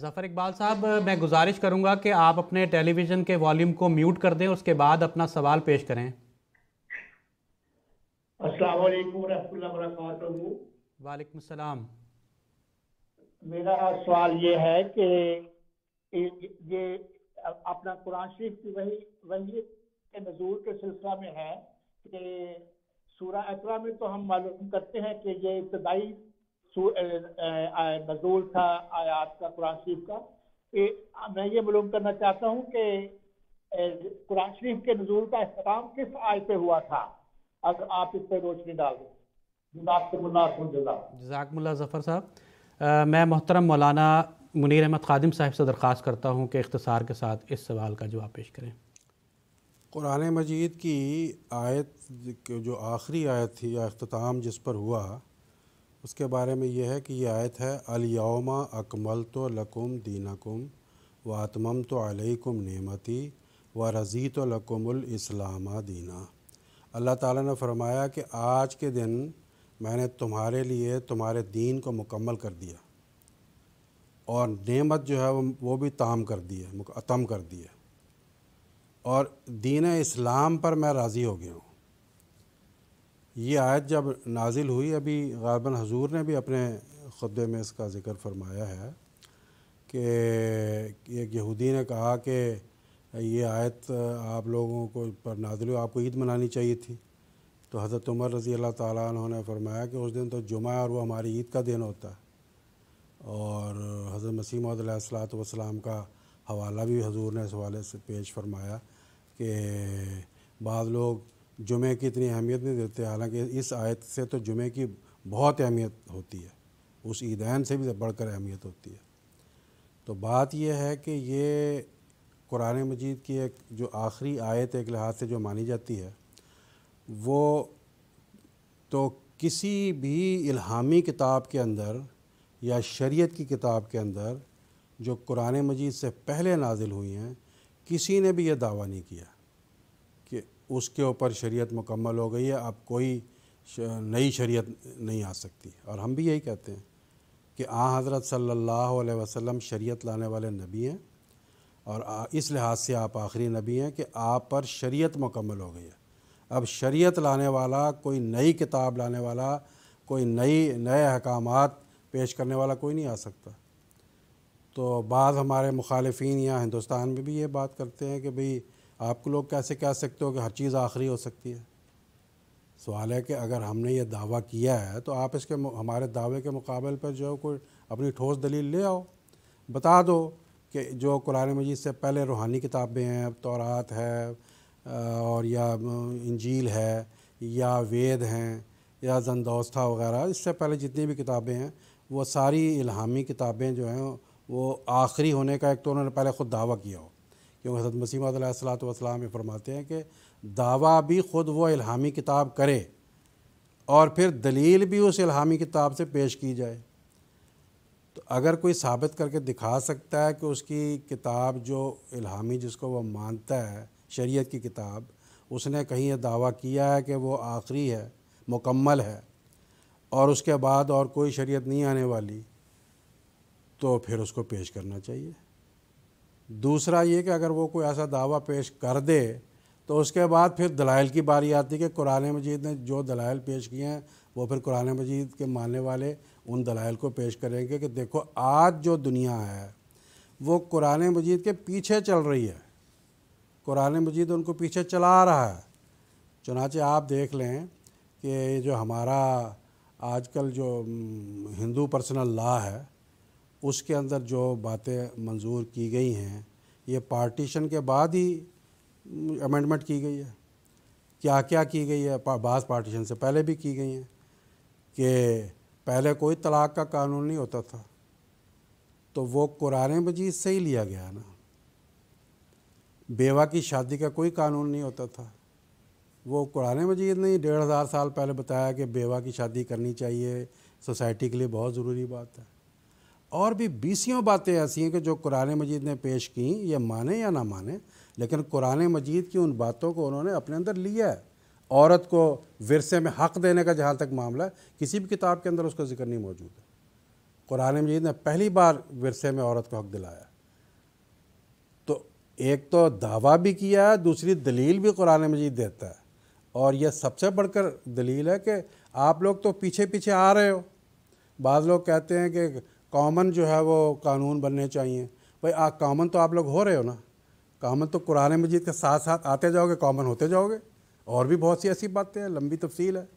ज़फ़र इकबाल साहब मैं गुजारिश करूंगा कि आप अपने टेलीविज़न के वॉल्यूम को म्यूट कर दें उसके बाद अपना सवाल पेश करें वालेकुम सलाम मेरा सवाल ये है कि ये अपना कुरान शरीफ की वही वही के नजूर के सिलसिला में है कि सूरह अकरा में तो हम मालूम करते हैं कि ये इब्तदाई नजूल था आयात का कुरान शरीफ का कि मैं ये मालूम करना चाहता हूँ कि कुरान शरीफ के नजूल का अहतमाम किस आय पे हुआ था अगर आप इस पर रोशनी डाल दें जजाकमुल्ला जफ़र साहब मैं मोहतरम मौलाना मुनीर अहमद खादिम साहब से दरख्वास्त करता हूँ कि इख्तसार के साथ इस सवाल का जवाब पेश करें कुरान मजीद की आयत जो आखिरी आयत थी या अख्ताम जिस पर हुआ उसके बारे में यह है कि यह आयत है अलयौमा अकमल तो लकुम दीनकुम व आत्मम तो अलकुम नमती व रज़ी तो लकुमलामा दीना अल्लाह ताला ने फरमाया कि आज के दिन मैंने तुम्हारे लिए तुम्हारे दीन को मुकम्मल कर दिया और नेमत जो है वो वो भी ताम कर दी है कर दी है और दीन इस्लाम पर मैं राज़ी हो गया हूँ ये आयत जब नाजिल हुई अभी गालबन हजूर ने भी अपने खुतबे में इसका ज़िक्र फरमाया है कि एक यहूदी ने कहा कि ये आयत आप लोगों को पर नाजिल हुई आपको ईद मनानी चाहिए थी तो हज़रत उमर रज़ी अल्लाह ताली ने फरमाया कि उस दिन तो जुमा और वो हमारी ईद का दिन होता है और हज़रत मसीम वसलाम का हवाला भी हजूर ने इस हवाले से पेश फरमाया कि बाद लोग जुमे की इतनी अहमियत नहीं देते हालांकि इस आयत से तो जुमे की बहुत अहमियत होती है उस ईदैन से भी तो बढ़कर अहमियत होती है तो बात यह है कि ये कुरान मजीद की एक जो आखिरी आयत एक लिहाज से जो मानी जाती है वो तो किसी भी इल्हामी किताब के अंदर या शरीयत की किताब के अंदर जो कुरान मजीद से पहले नाजिल हुई हैं किसी ने भी यह दावा नहीं किया उसके ऊपर शरीयत मुकम्मल हो गई है अब कोई नई शरीयत नहीं आ सकती और हम भी यही कहते हैं कि आ हज़रत सल्लल्लाहु अलैहि वसल्लम शरीयत लाने वाले नबी हैं और इस लिहाज से आप आखिरी नबी हैं कि आप पर शरीयत मुकम्मल हो गई है अब शरीयत लाने वाला कोई नई किताब लाने वाला कोई नई नए अहकाम पेश करने वाला कोई नहीं आ सकता तो बाद हमारे मुखालफी या हिंदुस्तान में भी ये बात करते हैं कि भाई आप लोग कैसे कह सकते हो कि हर चीज़ आखिरी हो सकती है सवाल है कि अगर हमने ये दावा किया है तो आप इसके हमारे दावे के मुकाबले पर जो कोई अपनी ठोस दलील ले आओ बता दो कि जो कुरान मजीद से पहले रूहानी किताबें हैं तौरात है और या इंजील है या वेद हैं या जंदौस्था वगैरह इससे पहले जितनी भी किताबें हैं वो सारी इल्हामी किताबें जो हैं वो आखिरी होने का एक तो उन्होंने पहले ख़ुद दावा किया हो क्योंकि हज़रत मसीमत वसलाम फरमाते हैं कि दावा भी ख़ुद वो इल्हामी किताब करे और फिर दलील भी उस इल्हामी किताब से पेश की जाए तो अगर कोई साबित करके दिखा सकता है कि उसकी किताब जो इल्हामी जिसको वह मानता है शरीयत की किताब उसने कहीं ये दावा किया है कि वो आखिरी है मुकम्मल है और उसके बाद और कोई शरीयत नहीं आने वाली तो फिर उसको पेश करना चाहिए दूसरा ये कि अगर वो कोई ऐसा दावा पेश कर दे तो उसके बाद फिर दलाइल की बारी आती है कि कुरान मजीद ने जो दलाइल पेश किए हैं वो फिर कुरान मजीद के मानने वाले उन दलाइल को पेश करेंगे कि देखो आज जो दुनिया है वो कुरान मजीद के पीछे चल रही है कुरान मजीद उनको पीछे चला रहा है चुनाचे आप देख लें कि जो हमारा आजकल जो हम्म, हिंदू पर्सनल लॉ है उसके अंदर जो बातें मंजूर की गई हैं ये पार्टीशन के बाद ही अमेंडमेंट की गई है क्या क्या की गई है बाज़ पार्टीशन से पहले भी की गई हैं कि पहले कोई तलाक का कानून नहीं होता था तो वो कुरान मजीद से ही लिया गया ना बेवा की शादी का कोई कानून नहीं होता था वो कुरान मजीद नहीं डेढ़ हज़ार साल पहले बताया कि बेवा की शादी करनी चाहिए सोसाइटी के लिए बहुत ज़रूरी बात है और भी बीसियों बातें ऐसी हैं कि जो कुरान मजीद ने पेश की ये माने या ना माने लेकिन कुरान मजीद की उन बातों को उन्होंने अपने अंदर लिया है औरत को विरसे में हक़ देने का जहाँ तक मामला है किसी भी किताब के अंदर उसका जिक्र नहीं मौजूद है कुरान मजीद ने पहली बार विरसे में औरत को हक़ दिलाया तो एक तो दावा भी किया है दूसरी दलील भी कुरान मजीद देता है और यह सबसे बढ़कर दलील है कि आप लोग तो पीछे पीछे आ रहे हो बाद लोग कहते हैं कि कॉमन जो है वो कानून बनने चाहिए भाई आ कॉमन तो आप लोग हो रहे हो ना कॉमन तो कुरान मजीद के साथ साथ आते जाओगे कॉमन होते जाओगे और भी बहुत सी ऐसी बातें हैं लंबी तफसील है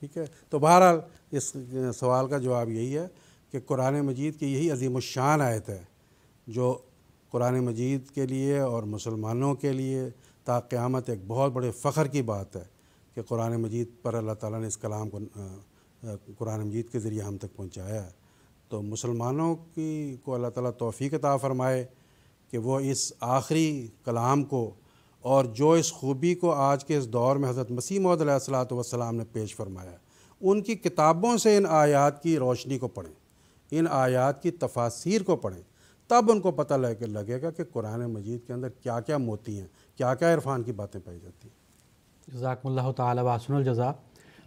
ठीक है तो बहरहाल इस सवाल का जवाब यही है कि कुरान मजीद की यही अजीम शान आयत है जो कुरान मजीद के लिए और मुसलमानों के लिए ताक़्यामत एक बहुत बड़े फ़ख्र की बात है कि कुरान मजीद पर अल्लाह ताला ने इस कलाम को कुरान मजीद के ज़रिए हम तक पहुँचाया है तो मुसलमानों की को अल्लाह ताला तौफीक अता फ़रमाए कि वो इस आखिरी कलाम को और जो इस खूबी को आज के इस दौर में हज़रत मसीह मदलात ने पेश फरमाया उनकी किताबों से इन आयात की रोशनी को पढ़ें इन आयात की तफासिर को पढ़ें तब उनको पता लगे लगेगा कि कुरान मजीद के अंदर क्या क्या मोती हैं क्या क्या इरफान की बातें पाई जाती हैं जजाकम्ला तसनल जजा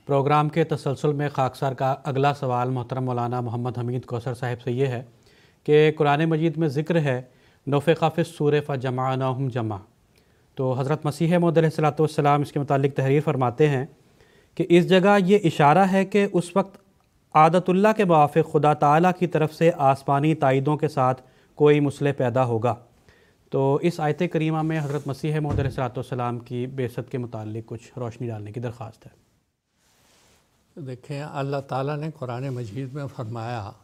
प्रोग्राम के तसलसल में खाकसार का अगला सवाल मोहतरम मौलाना मोहम्मद हमीद कौसर साहब से ये है कि कुरान मजीद में ज़िक्र है नोफ़ काफ़ सूर फ़ जमा नम जमा तो हज़रत मसीह मदलाम इसके मतलब तहरीर फरमाते हैं कि इस जगह ये इशारा है कि उस वक्त आदतुल्ला के मुआफ़ खुदा तला की तरफ से आसमानी तइदों के साथ कोई मसले पैदा होगा तो इस आयत करीमा में हज़रत मसीह मदलाम की बेसत के मतलब कुछ रोशनी डालने की दरख्वास्त है देखें अल्लाह ताला ने कुरान मजीद में फरमाया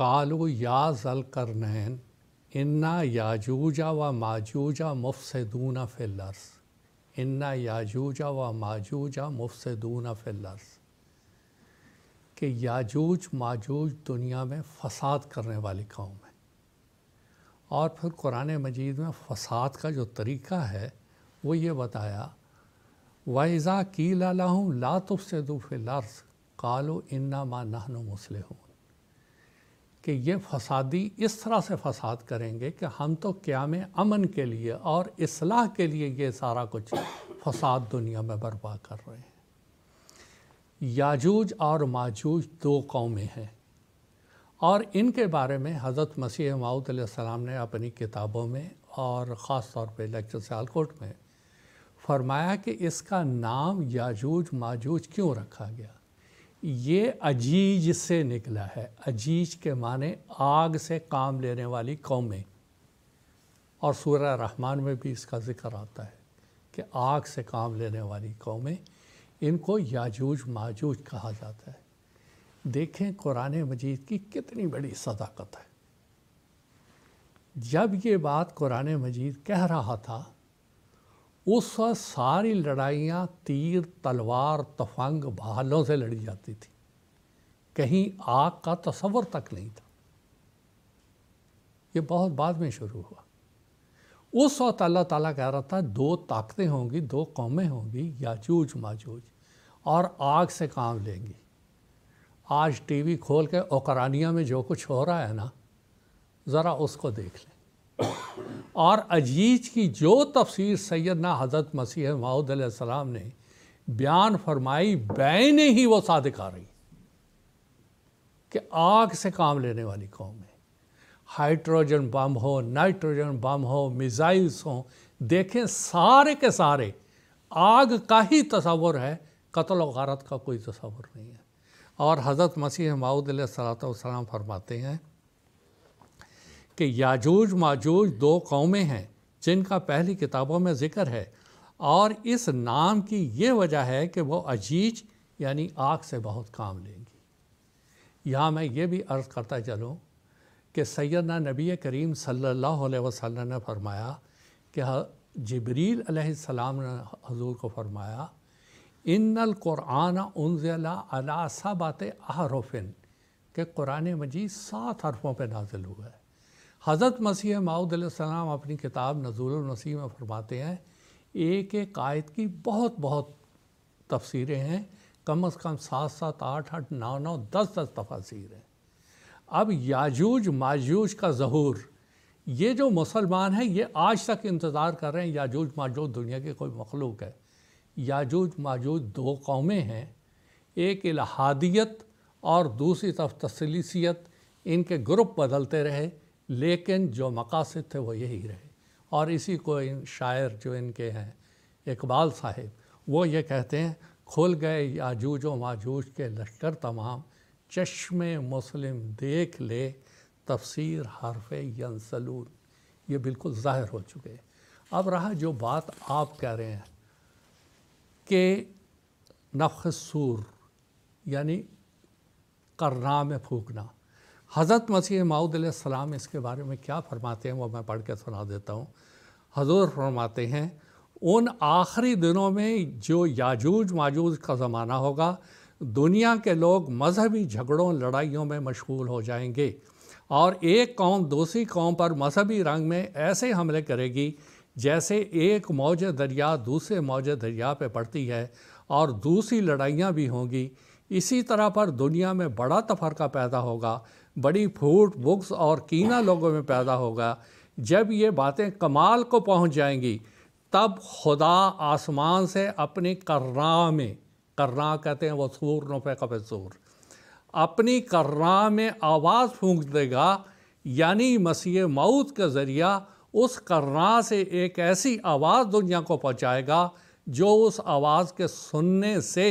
कालू या जल करनैन इन्ना याजूजा व माजूजा मुफसदूना फिल्लर्स इन्ना याजूजा व माजूजा मुफसदूना फिल्लर्स कि याजूज माजूज दुनिया में फसाद करने वाली कौम है और फिर कुरान मजीद में फसाद का जो तरीका है वो ये बताया वाइज़ा की लाहूँ ला लर्स कालो इन्ना मा नहन मुसलह कि ये फसादी इस तरह से फसाद करेंगे कि हम तो क्या अमन के लिए और असलाह के लिए ये सारा कुछ फसाद दुनिया में बर्पा कर रहे हैं याजूज और माजूज दो कौमें हैं और इनके बारे में हज़रत मसीह माऊद ने अपनी किताबों में और ख़ास तौर पर लेक्चर सियालकोट में फरमाया कि इसका नाम याजूज माजूज क्यों रखा गया ये अजीज से निकला है अजीज के माने आग से काम लेने वाली कौमें और सूर्य रहमान में भी इसका ज़िक्र आता है कि आग से काम लेने वाली कौमें इनको याजूज माजूज कहा जाता है देखें कुरान मजीद की कितनी बड़ी सदाकत है जब ये बात कुरान मजीद कह रहा था उस वक्त सारी लड़ाइयाँ तीर तलवार तफंग भालों से लड़ी जाती थी कहीं आग का तस्वर तक नहीं था ये बहुत बाद में शुरू हुआ उस वक्त अल्लाह ताला कह रहा था दो ताकतें होंगी दो कौमें होंगी याजूज माजूज और आग से काम लेंगी आज टीवी खोल के ओकरानिया में जो कुछ हो रहा है ना ज़रा उसको देख लें और अजीज की जो तफसीर सैदना हज़रत मसीह महूदम ने बयान फरमाई बैन ही वो सादिक आ रही कि आग से काम लेने वाली कौम है हाइड्रोजन बम हो नाइट्रोजन बम हो मिज़ाइल्स हों देखें सारे के सारे आग का ही तस्वर है कत्ल वारत का कोई तस्वर नहीं है और हज़रत मसीह माउद सलाम फरमाते हैं कि याजूज माजूज दो कौमें हैं जिनका पहली किताबों में ज़िक्र है और इस नाम की ये वजह है कि वो अजीज यानी आग से बहुत काम लेंगी यहाँ मैं ये भी अर्ज़ करता चलूँ कि सैदना नबी करीम सल्लल्लाहु अलैहि वसल्लम ने फरमाया कि जबरील ने हजूर को फरमाया इन्नल क़ुरान उनजला अला सबात आहरफिन के कुरान मजीद सात हरफों पर नाजिल हुआ है हज़रत मसीह माउदलाम अपनी किताब नसीह में फरमाते हैं एक एक आयत की बहुत बहुत तफसीरें हैं कम अज़ कम सात सात आठ आठ नौ नौ दस दस तफासिर हैं अब याजूज माजूज का जहूर ये जो मुसलमान हैं ये आज तक इंतज़ार कर रहे हैं याजूज माजूज दुनिया के कोई मखलूक है याजूज माजूज दो कौमें हैं एक इलाहादियत और दूसरी तरफ तसलीसियत इनके ग्रुप बदलते रहे लेकिन जो मकासद थे वो यही रहे और इसी को इन शायर जो इनके हैं इकबाल साहेब वो ये कहते हैं खुल गए याजूज व माजूज के लश्कर तमाम चश्मे मुस्लिम देख ले तफसीर हरफ यंसलून ये बिल्कुल ज़ाहिर हो चुके हैं अब रहा जो बात आप कह रहे हैं कि सूर यानी करना में फूकना हज़रत मसीह माऊदम इसके बारे में क्या फरमाते हैं वो मैं पढ़ के सुना देता हूँ हजूर फरमाते हैं उन आखिरी दिनों में जो याजूज माजूज का ज़माना होगा दुनिया के लोग मजहबी झगड़ों लड़ाइयों में मशगूल हो जाएंगे और एक कौम दूसरी कौम पर मजहबी रंग में ऐसे हमले करेगी जैसे एक मौज दरिया दूसरे मौज दरिया पर पड़ती है और दूसरी लड़ाइयाँ भी होंगी इसी तरह पर दुनिया में बड़ा तफरका पैदा होगा बड़ी फूट बुक्स और कीना लोगों में पैदा होगा जब ये बातें कमाल को पहुंच जाएंगी तब खुदा आसमान से अपनी कर्रा में कर्रा कहते हैं वह सूर नफ़े कफ सूर अपनी कर्रा में आवाज़ फूंक देगा यानी मसीह मऊत के ज़रिया उस कर्रा से एक ऐसी आवाज़ दुनिया को पहुंचाएगा जो उस आवाज़ के सुनने से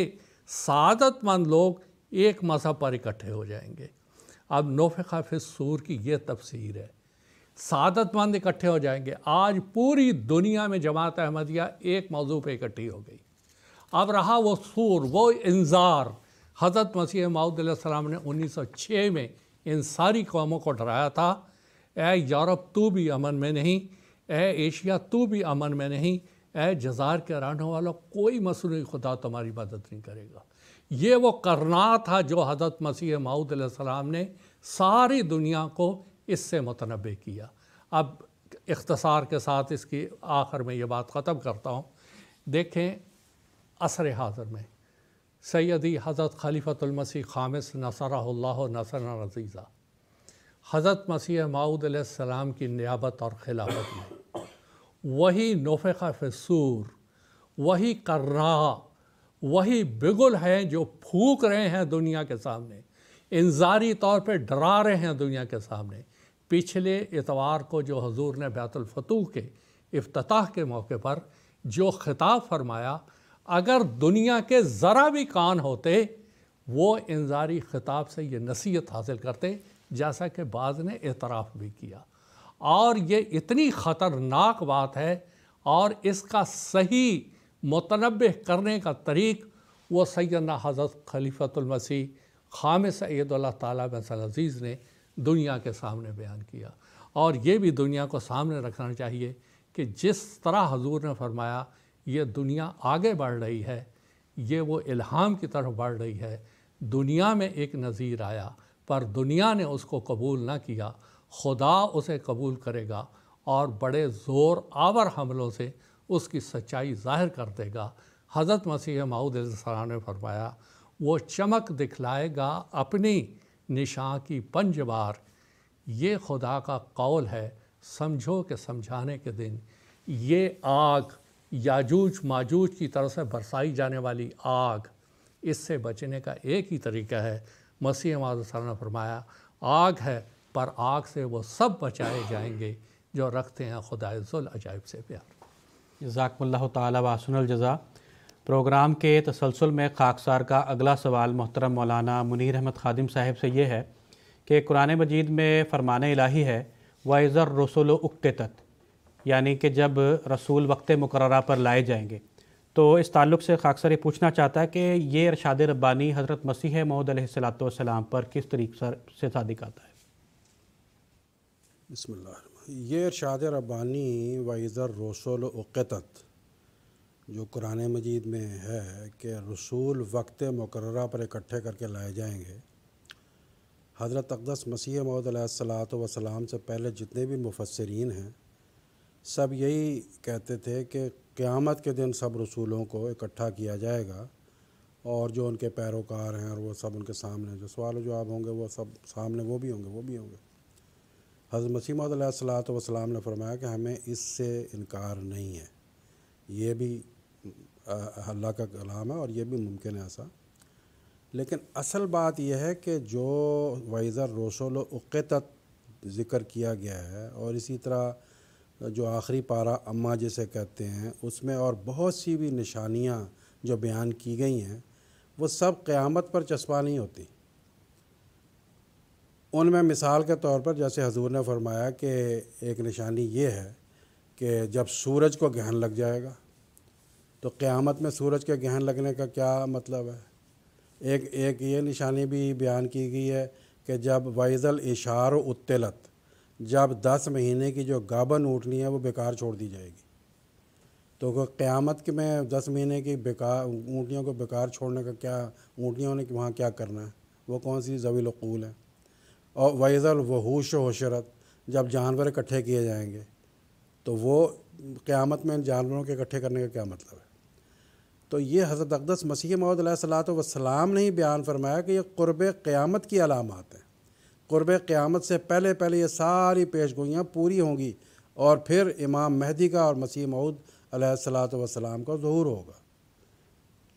सादतमंद लोग एक मसह पर इकट्ठे हो जाएंगे अब खाफ सूर की यह तफसीर है सादतमंद इकट्ठे हो जाएंगे आज पूरी दुनिया में जमात अहमदिया एक मौजू पर इकट्ठी हो गई अब रहा वो सूर वो इंजार हज़रत मसीह माउदम ने 1906 में इन सारी कौमों को डराया था ए यूरोप तू भी अमन में नहीं ए एशिया तू भी अमन में नहीं ए जजार के रहने वालों कोई मसूरी खुदा तुम्हारी मदद नहीं करेगा ये वो करना था जो हज़रत मसीह सलाम ने सारी दुनिया को इससे मतनबे किया अब इख्तसार के साथ इसकी आखिर में ये बात ख़त्म करता हूँ देखें असर हाज़र में सैदी हज़रत खलीफ़तमसी खामिस नसरा नसर रजीज़ा हज़रत मसीह माऊदम की नियाबत और खिलाफत में वही नोफ़ा फसूर वही कर्रा वही बिगुल हैं जो फूक रहे हैं दुनिया के सामने इंजारी तौर पर डरा रहे हैं दुनिया के सामने पिछले इतवार को जो हजूर ने बैतुलफतू के अफ्ताह के मौके पर जो खिताब फरमाया अगर दुनिया के ज़रा भी कान होते वो इंजारी खिताब से ये नसीहत हासिल करते जैसा कि बाज़ ने एतराफ़ भी किया और ये इतनी ख़तरनाक बात है और इसका सही मतनब करने का तरीक़ वह सैदना हज़रत खलीफ़तुलमसीह खाम सैद तज़ीज़ ने दुनिया के सामने बयान किया और ये भी दुनिया को सामने रखना चाहिए कि जिस तरह हजूर ने फरमाया ये दुनिया आगे बढ़ रही है ये वो इल्हाम की तरफ बढ़ रही है दुनिया में एक नज़ीर आया पर दुनिया ने उसको कबूल ना किया खुदा उसे कबूल करेगा और बड़े ज़ोर आवर हमलों से उसकी सच्चाई जाहिर कर देगा हज़रत मसीह माऊद ने फरमाया वो चमक दिखलाएगा अपनी निशा की पंज बार ये खुदा का कौल है समझो के समझाने के दिन ये आग याजूज माजूज की तरफ से बरसाई जाने वाली आग इससे बचने का एक ही तरीका है मसीह माजर ने फरमाया आग है पर आग से वो सब बचाए जाएंगे जो रखते हैं खुदा अजायब से प्यार जजाकम्ला तसनल जजा प्रोग्राम के तसलसल में खाकसार का अगला सवाल मोहतरम मौलाना मुनीर अहमद खादिम साहब से यह है कि कुरान मजीद में फरमान इलाही है वाइज़र रसोल उकतत यानी कि जब रसूल वक्त मुकर पर लाए जाएंगे तो इस ताल्लुक़ से खाकसर ये पूछना चाहता है कि ये अरशाद रब्बानी हज़रत मसीह महदलाम पर किस तरीक से सदक आता है बसमिल्ल ये इरशाद रबानी वाइज़र रसोल उक़त जो कुरान मजीद में है कि रसूल वक्त मुकर पर इकट्ठे करके लाए जाएंगे हज़रत अकदस मसीह महदलात वसलाम से पहले जितने भी मुफसरीन हैं सब यही कहते थे कि क़्यामत के दिन सब रसूलों को इकट्ठा किया जाएगा और जो उनके पैरोकार हैं और वो सब उनके सामने जो सवाल जवाब होंगे वो सब सामने वो भी होंगे वो भी होंगे हजर मसीमत वसलाम ने फरमाया कि हमें इससे इनकार नहीं है ये भी अल्लाह का कलाम है और ये भी मुमकिन है ऐसा लेकिन असल बात यह है कि जो वाइज़र रोसोल उक़त ज़िक्र किया गया है और इसी तरह जो आखिरी पारा अम्मा जिसे कहते हैं उसमें और बहुत सी भी निशानियाँ जो बयान की गई हैं वो सब क़्यामत पर चस्पा नहीं होती उनमें मिसाल के तौर पर जैसे हजूर ने फरमाया कि एक निशानी ये है कि जब सूरज को गहन लग जाएगा तो क़्यामत में सूरज के गहन लगने का क्या मतलब है एक एक ये निशानी भी बयान की गई है कि जब वाइजल इशार उत्तलत जब दस महीने की जो गाबन ऊँटनी है वो बेकार छोड़ दी जाएगी तो क़्यामत के में दस महीने की बेकार ऊँटियों को बेकार छोड़ने का क्या ऊँटियों ने वहाँ क्या करना है वो कौन सी जवील अकूल है और वैज़ल वहूश वशरत जब जानवर इकट्ठे किए जाएंगे तो वो क़्यामत में जानवरों के इकट्ठे करने का क्या मतलब है तो ये हज़रत अकदस मसीह मौदलात वसलाम ने ही बयान फरमाया कि ये क़ुरब क़्यामत की अलामत हैं क़ुरब क़्यामत से पहले पहले ये सारी पेश गोइयाँ पूरी होंगी और फिर इमाम महदी का और मसीह मऊद सलाम का ूर होगा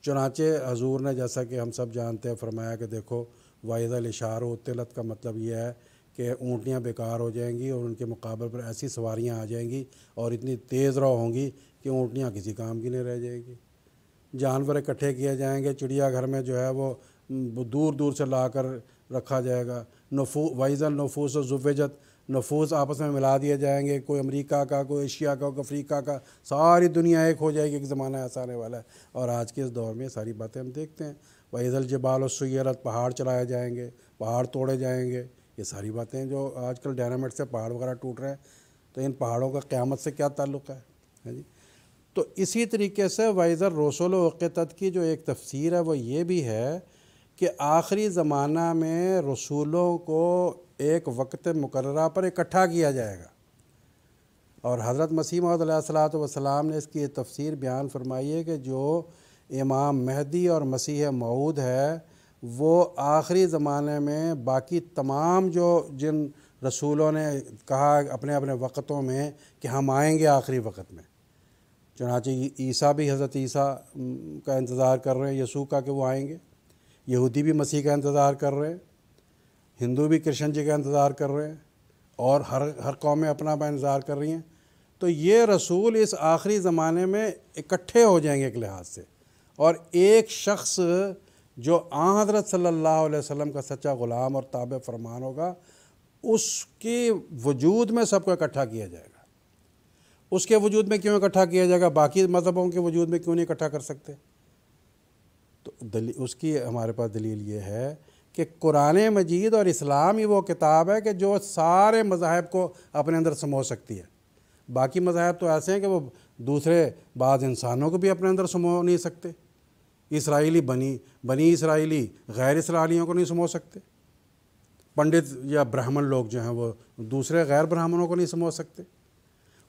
चुनाचे हजूर ने जैसा कि हम सब जानते हैं फरमाया कि देखो वाइजल इशार तिलत का मतलब यह है कि ऊँटियाँ बेकार हो जाएंगी और उनके मुकाबले पर ऐसी सवारियाँ आ जाएंगी और इतनी तेज़ रह होंगी कि ऊँटियाँ किसी काम की नहीं रह जाएगी जानवर इकट्ठे किए जाएंगे चिड़ियाघर में जो है वो दूर दूर से ला कर रखा जाएगा नफू वाइजल नफूस और जुफेजत नफूस आपस में मिला दिए जाएंगे कोई अमेरिका का कोई एशिया का कोई अफ्रीका का सारी दुनिया एक हो जाएगी एक ज़माना ऐसा आने वाला है और आज के इस दौर में सारी बातें हम देखते हैं वहीदल जबाल सैरत पहाड़ चलाए जाएंगे पहाड़ तोड़े जाएंगे ये सारी बातें जो आजकल डायनामेट से पहाड़ वगैरह टूट रहे हैं तो इन पहाड़ों का क़्यामत से क्या ताल्लुक़ है है जी तो इसी तरीके से वाइज़र रसोल वक़त की जो एक तफसीर है वो ये भी है कि आखिरी ज़माना में रसूलों को एक वक्त मुकर पर इकट्ठा किया जाएगा और हज़रत मसीम सलाम ने इसकी तफसीर बयान फरमाई है कि जो इमाम महदी और मसीह मऊद है वो आखिरी ज़माने में बाकी तमाम जो जिन रसूलों ने कहा अपने अपने वक्तों में कि हम आएंगे आखिरी वक्त में चनाचे ईसा भी हज़रत ईसा का इंतज़ार कर रहे हैं यसू का कि वो आएंगे यहूदी भी मसीह का इंतज़ार कर रहे हैं हिंदू भी कृष्ण जी का इंतज़ार कर रहे हैं और हर हर कौमें अपना अपना इंतज़ार कर रही हैं तो ये रसूल इस आखिरी ज़माने में इकट्ठे हो जाएंगे एक लिहाज से और एक शख्स जो आदरत सल्लल्लाहु सल्ला वसल्लम का सच्चा ग़ुलाम और ताब फरमान होगा उसके वजूद में सबको इकट्ठा किया जाएगा उसके वजूद में क्यों इकट्ठा किया जाएगा बाकी मज़हबों के वजूद में क्यों नहीं इकट्ठा कर सकते तो दली उसकी हमारे पास दलील ये है कि कुरान मजीद और इस्लाम ही वो किताब है कि जो सारे मज़ाहब को अपने अंदर समो सकती है बाकी मज़ाहब तो ऐसे हैं कि वो दूसरे बाद इंसानों को भी अपने अंदर समो नहीं सकते इसराइली बनी बनी इसराइली गैर इसराइलियों को नहीं समझ सकते पंडित या ब्राह्मण लोग जो हैं वो दूसरे गैर ब्राह्मणों को नहीं समझ सकते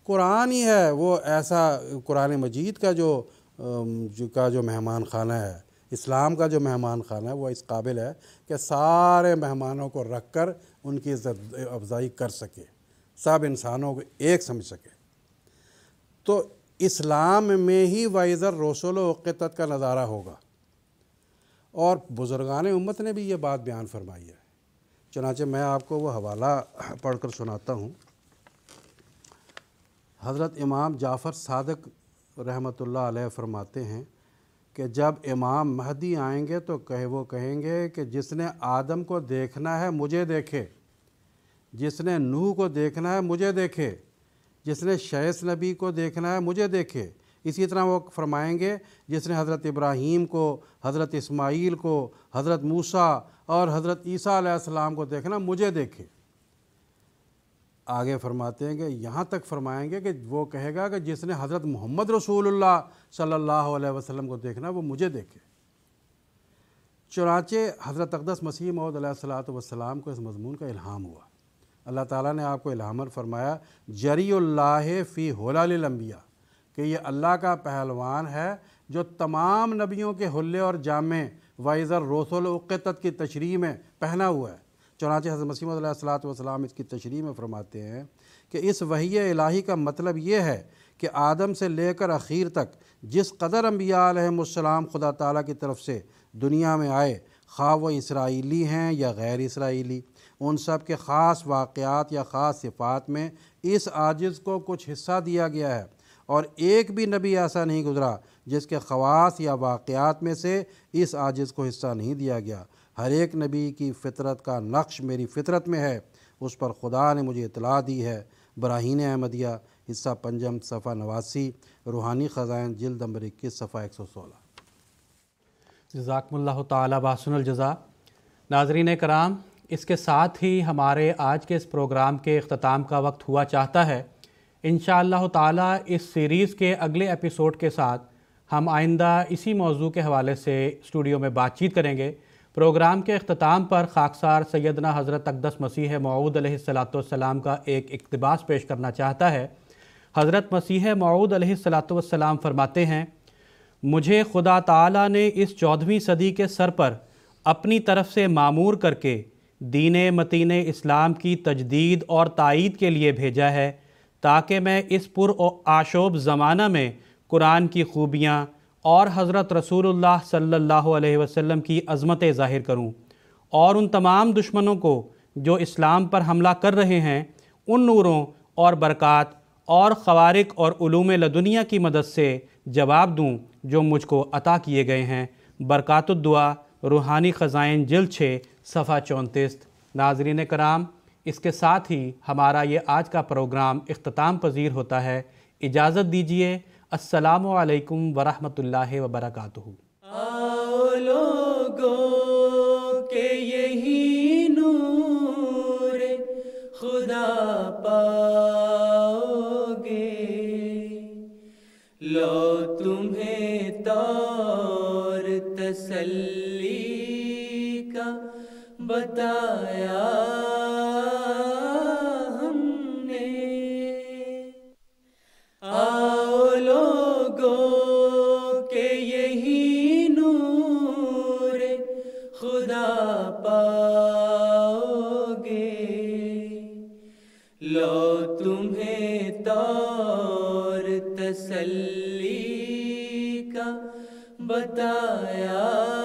कुरान ही है वो ऐसा कुरान मजीद का जो, जो का जो मेहमान खाना है इस्लाम का जो मेहमान खाना है वो इस काबिल है कि सारे मेहमानों को रख कर उनकी इज्जत अफजाई कर सके सब इंसानों को एक समझ सके तो इस्लाम में ही वाइज़र रसोल वक़त का नज़ारा होगा और बुज़ुर्गान उम्मत ने भी ये बात बयान फरमाई है चनाचे मैं आपको वो हवाला पढ़ कर सुनाता हूँ हज़रत इमाम जाफ़र सदक रहमत ला फरमाते हैं कि जब इमाम महदी आएंगे तो कहे वो कहेंगे कि जिसने आदम को देखना है मुझे देखे जिसने नूह को देखना है मुझे देखे जिसने शेस नबी को देखना है मुझे देखे इसी तरह वो फरमाएंगे जिसने हज़रत इब्राहीम को हज़रत इस्माइल को हज़रत मूसा और हज़रत ईसा को देखना मुझे देखे आगे फरमाते हैं कि यहाँ तक फरमाएंगे कि वो कहेगा कि जिसने हज़रत मोहम्मद रसूलुल्लाह सल्लल्लाहु अलैहि वसल्लम को देखना वो मुझे देखे चुनाचे हज़रत अकदस मसीम मौद सलात वसलाम को इस मजमून का इल्हाम हुआ अल्लाह ताला ने आपको इलामत फरमाया जरील्ला फ़ी होलाम्बिया कि ये अल्लाह का पहलवान है जो तमाम नबियों के हल्ले और जामे वाइज़र रोसोल उक़त की तशरी में पहना हुआ है चुनाच हज़र मसीम सलाम इसकी तशरी में फरमाते हैं कि इस वही इलाही का मतलब ये है कि आदम से लेकर अख़ीर तक जिस कदर अम्बियालाम खुदा ताली की तरफ से दुनिया में आए खा वो इसराइली हैं या गैर इसराइली उन सब के ख़ास वाक़ात या ख़ास सिफ़ात में इस आजिज़ को कुछ हिस्सा दिया गया है और एक भी नबी ऐसा नहीं गुज़रा जिसके खवास या वाक़ात में से इस आजिज़ को हिस्सा नहीं दिया गया हर एक नबी की फ़ितरत का नक्श मेरी फ़ितरत में है उस पर खुदा ने मुझे इतला दी है बराहीन अहमदिया हिस्सा पंजम सफ़ा नवासी रूहानी ख़जान जल्द नंबर इक्कीस सफ़ा एक सौ सोलह जजाकम्ल तसनल जजा नाजरीन कराम इसके साथ ही हमारे आज के इस प्रोग्राम के अख्ताम का वक्त हुआ चाहता है इन ताला इस सीरीज़ के अगले एपिसोड के साथ हम आइंदा इसी मौजू के हवाले से स्टूडियो में बातचीत करेंगे प्रोग्राम के अख्ताम पर खाकसार सैदना हज़रत अकदस मसीह मऊद सलाम का एक अकतबास पेश करना चाहता है हज़रत मसीह मऊद सलाम फरमाते हैं मुझे खुदा ताला ने इस चौदहवीं सदी के सर पर अपनी तरफ से मामूर करके दीन मतीन इस्लाम की तजदीद और तइद के लिए भेजा है ताकि मैं इस पुर आशोब ज़माना में कुरान की खूबियाँ और हज़रत रसूल सल्ला वसम की अज़मतें ज़ाहिर करूँ और उन तमाम दुश्मनों को जो इस्लाम पर हमला कर रहे हैं उन नूरों और बरक़ात और ख़वारक और लदुनिया की मदद से जवाब दूँ जो मुझको अता किए गए हैं दुआ रूहानी ख़ज़ाइन जल्द छः सफ़ा चौंतीस नाजरीन कराम इसके साथ ही हमारा ये आज का प्रोग्राम अख्ताम पजीर होता है इजाज़त दीजिए असलकम वरहमल वबरक के यही लो तुम्हें तौर तसल्ली का बताया हमने आओ लोगों के यही नूर खुदा पाओगे लो तुम्हें तौर तसल्ली का बताया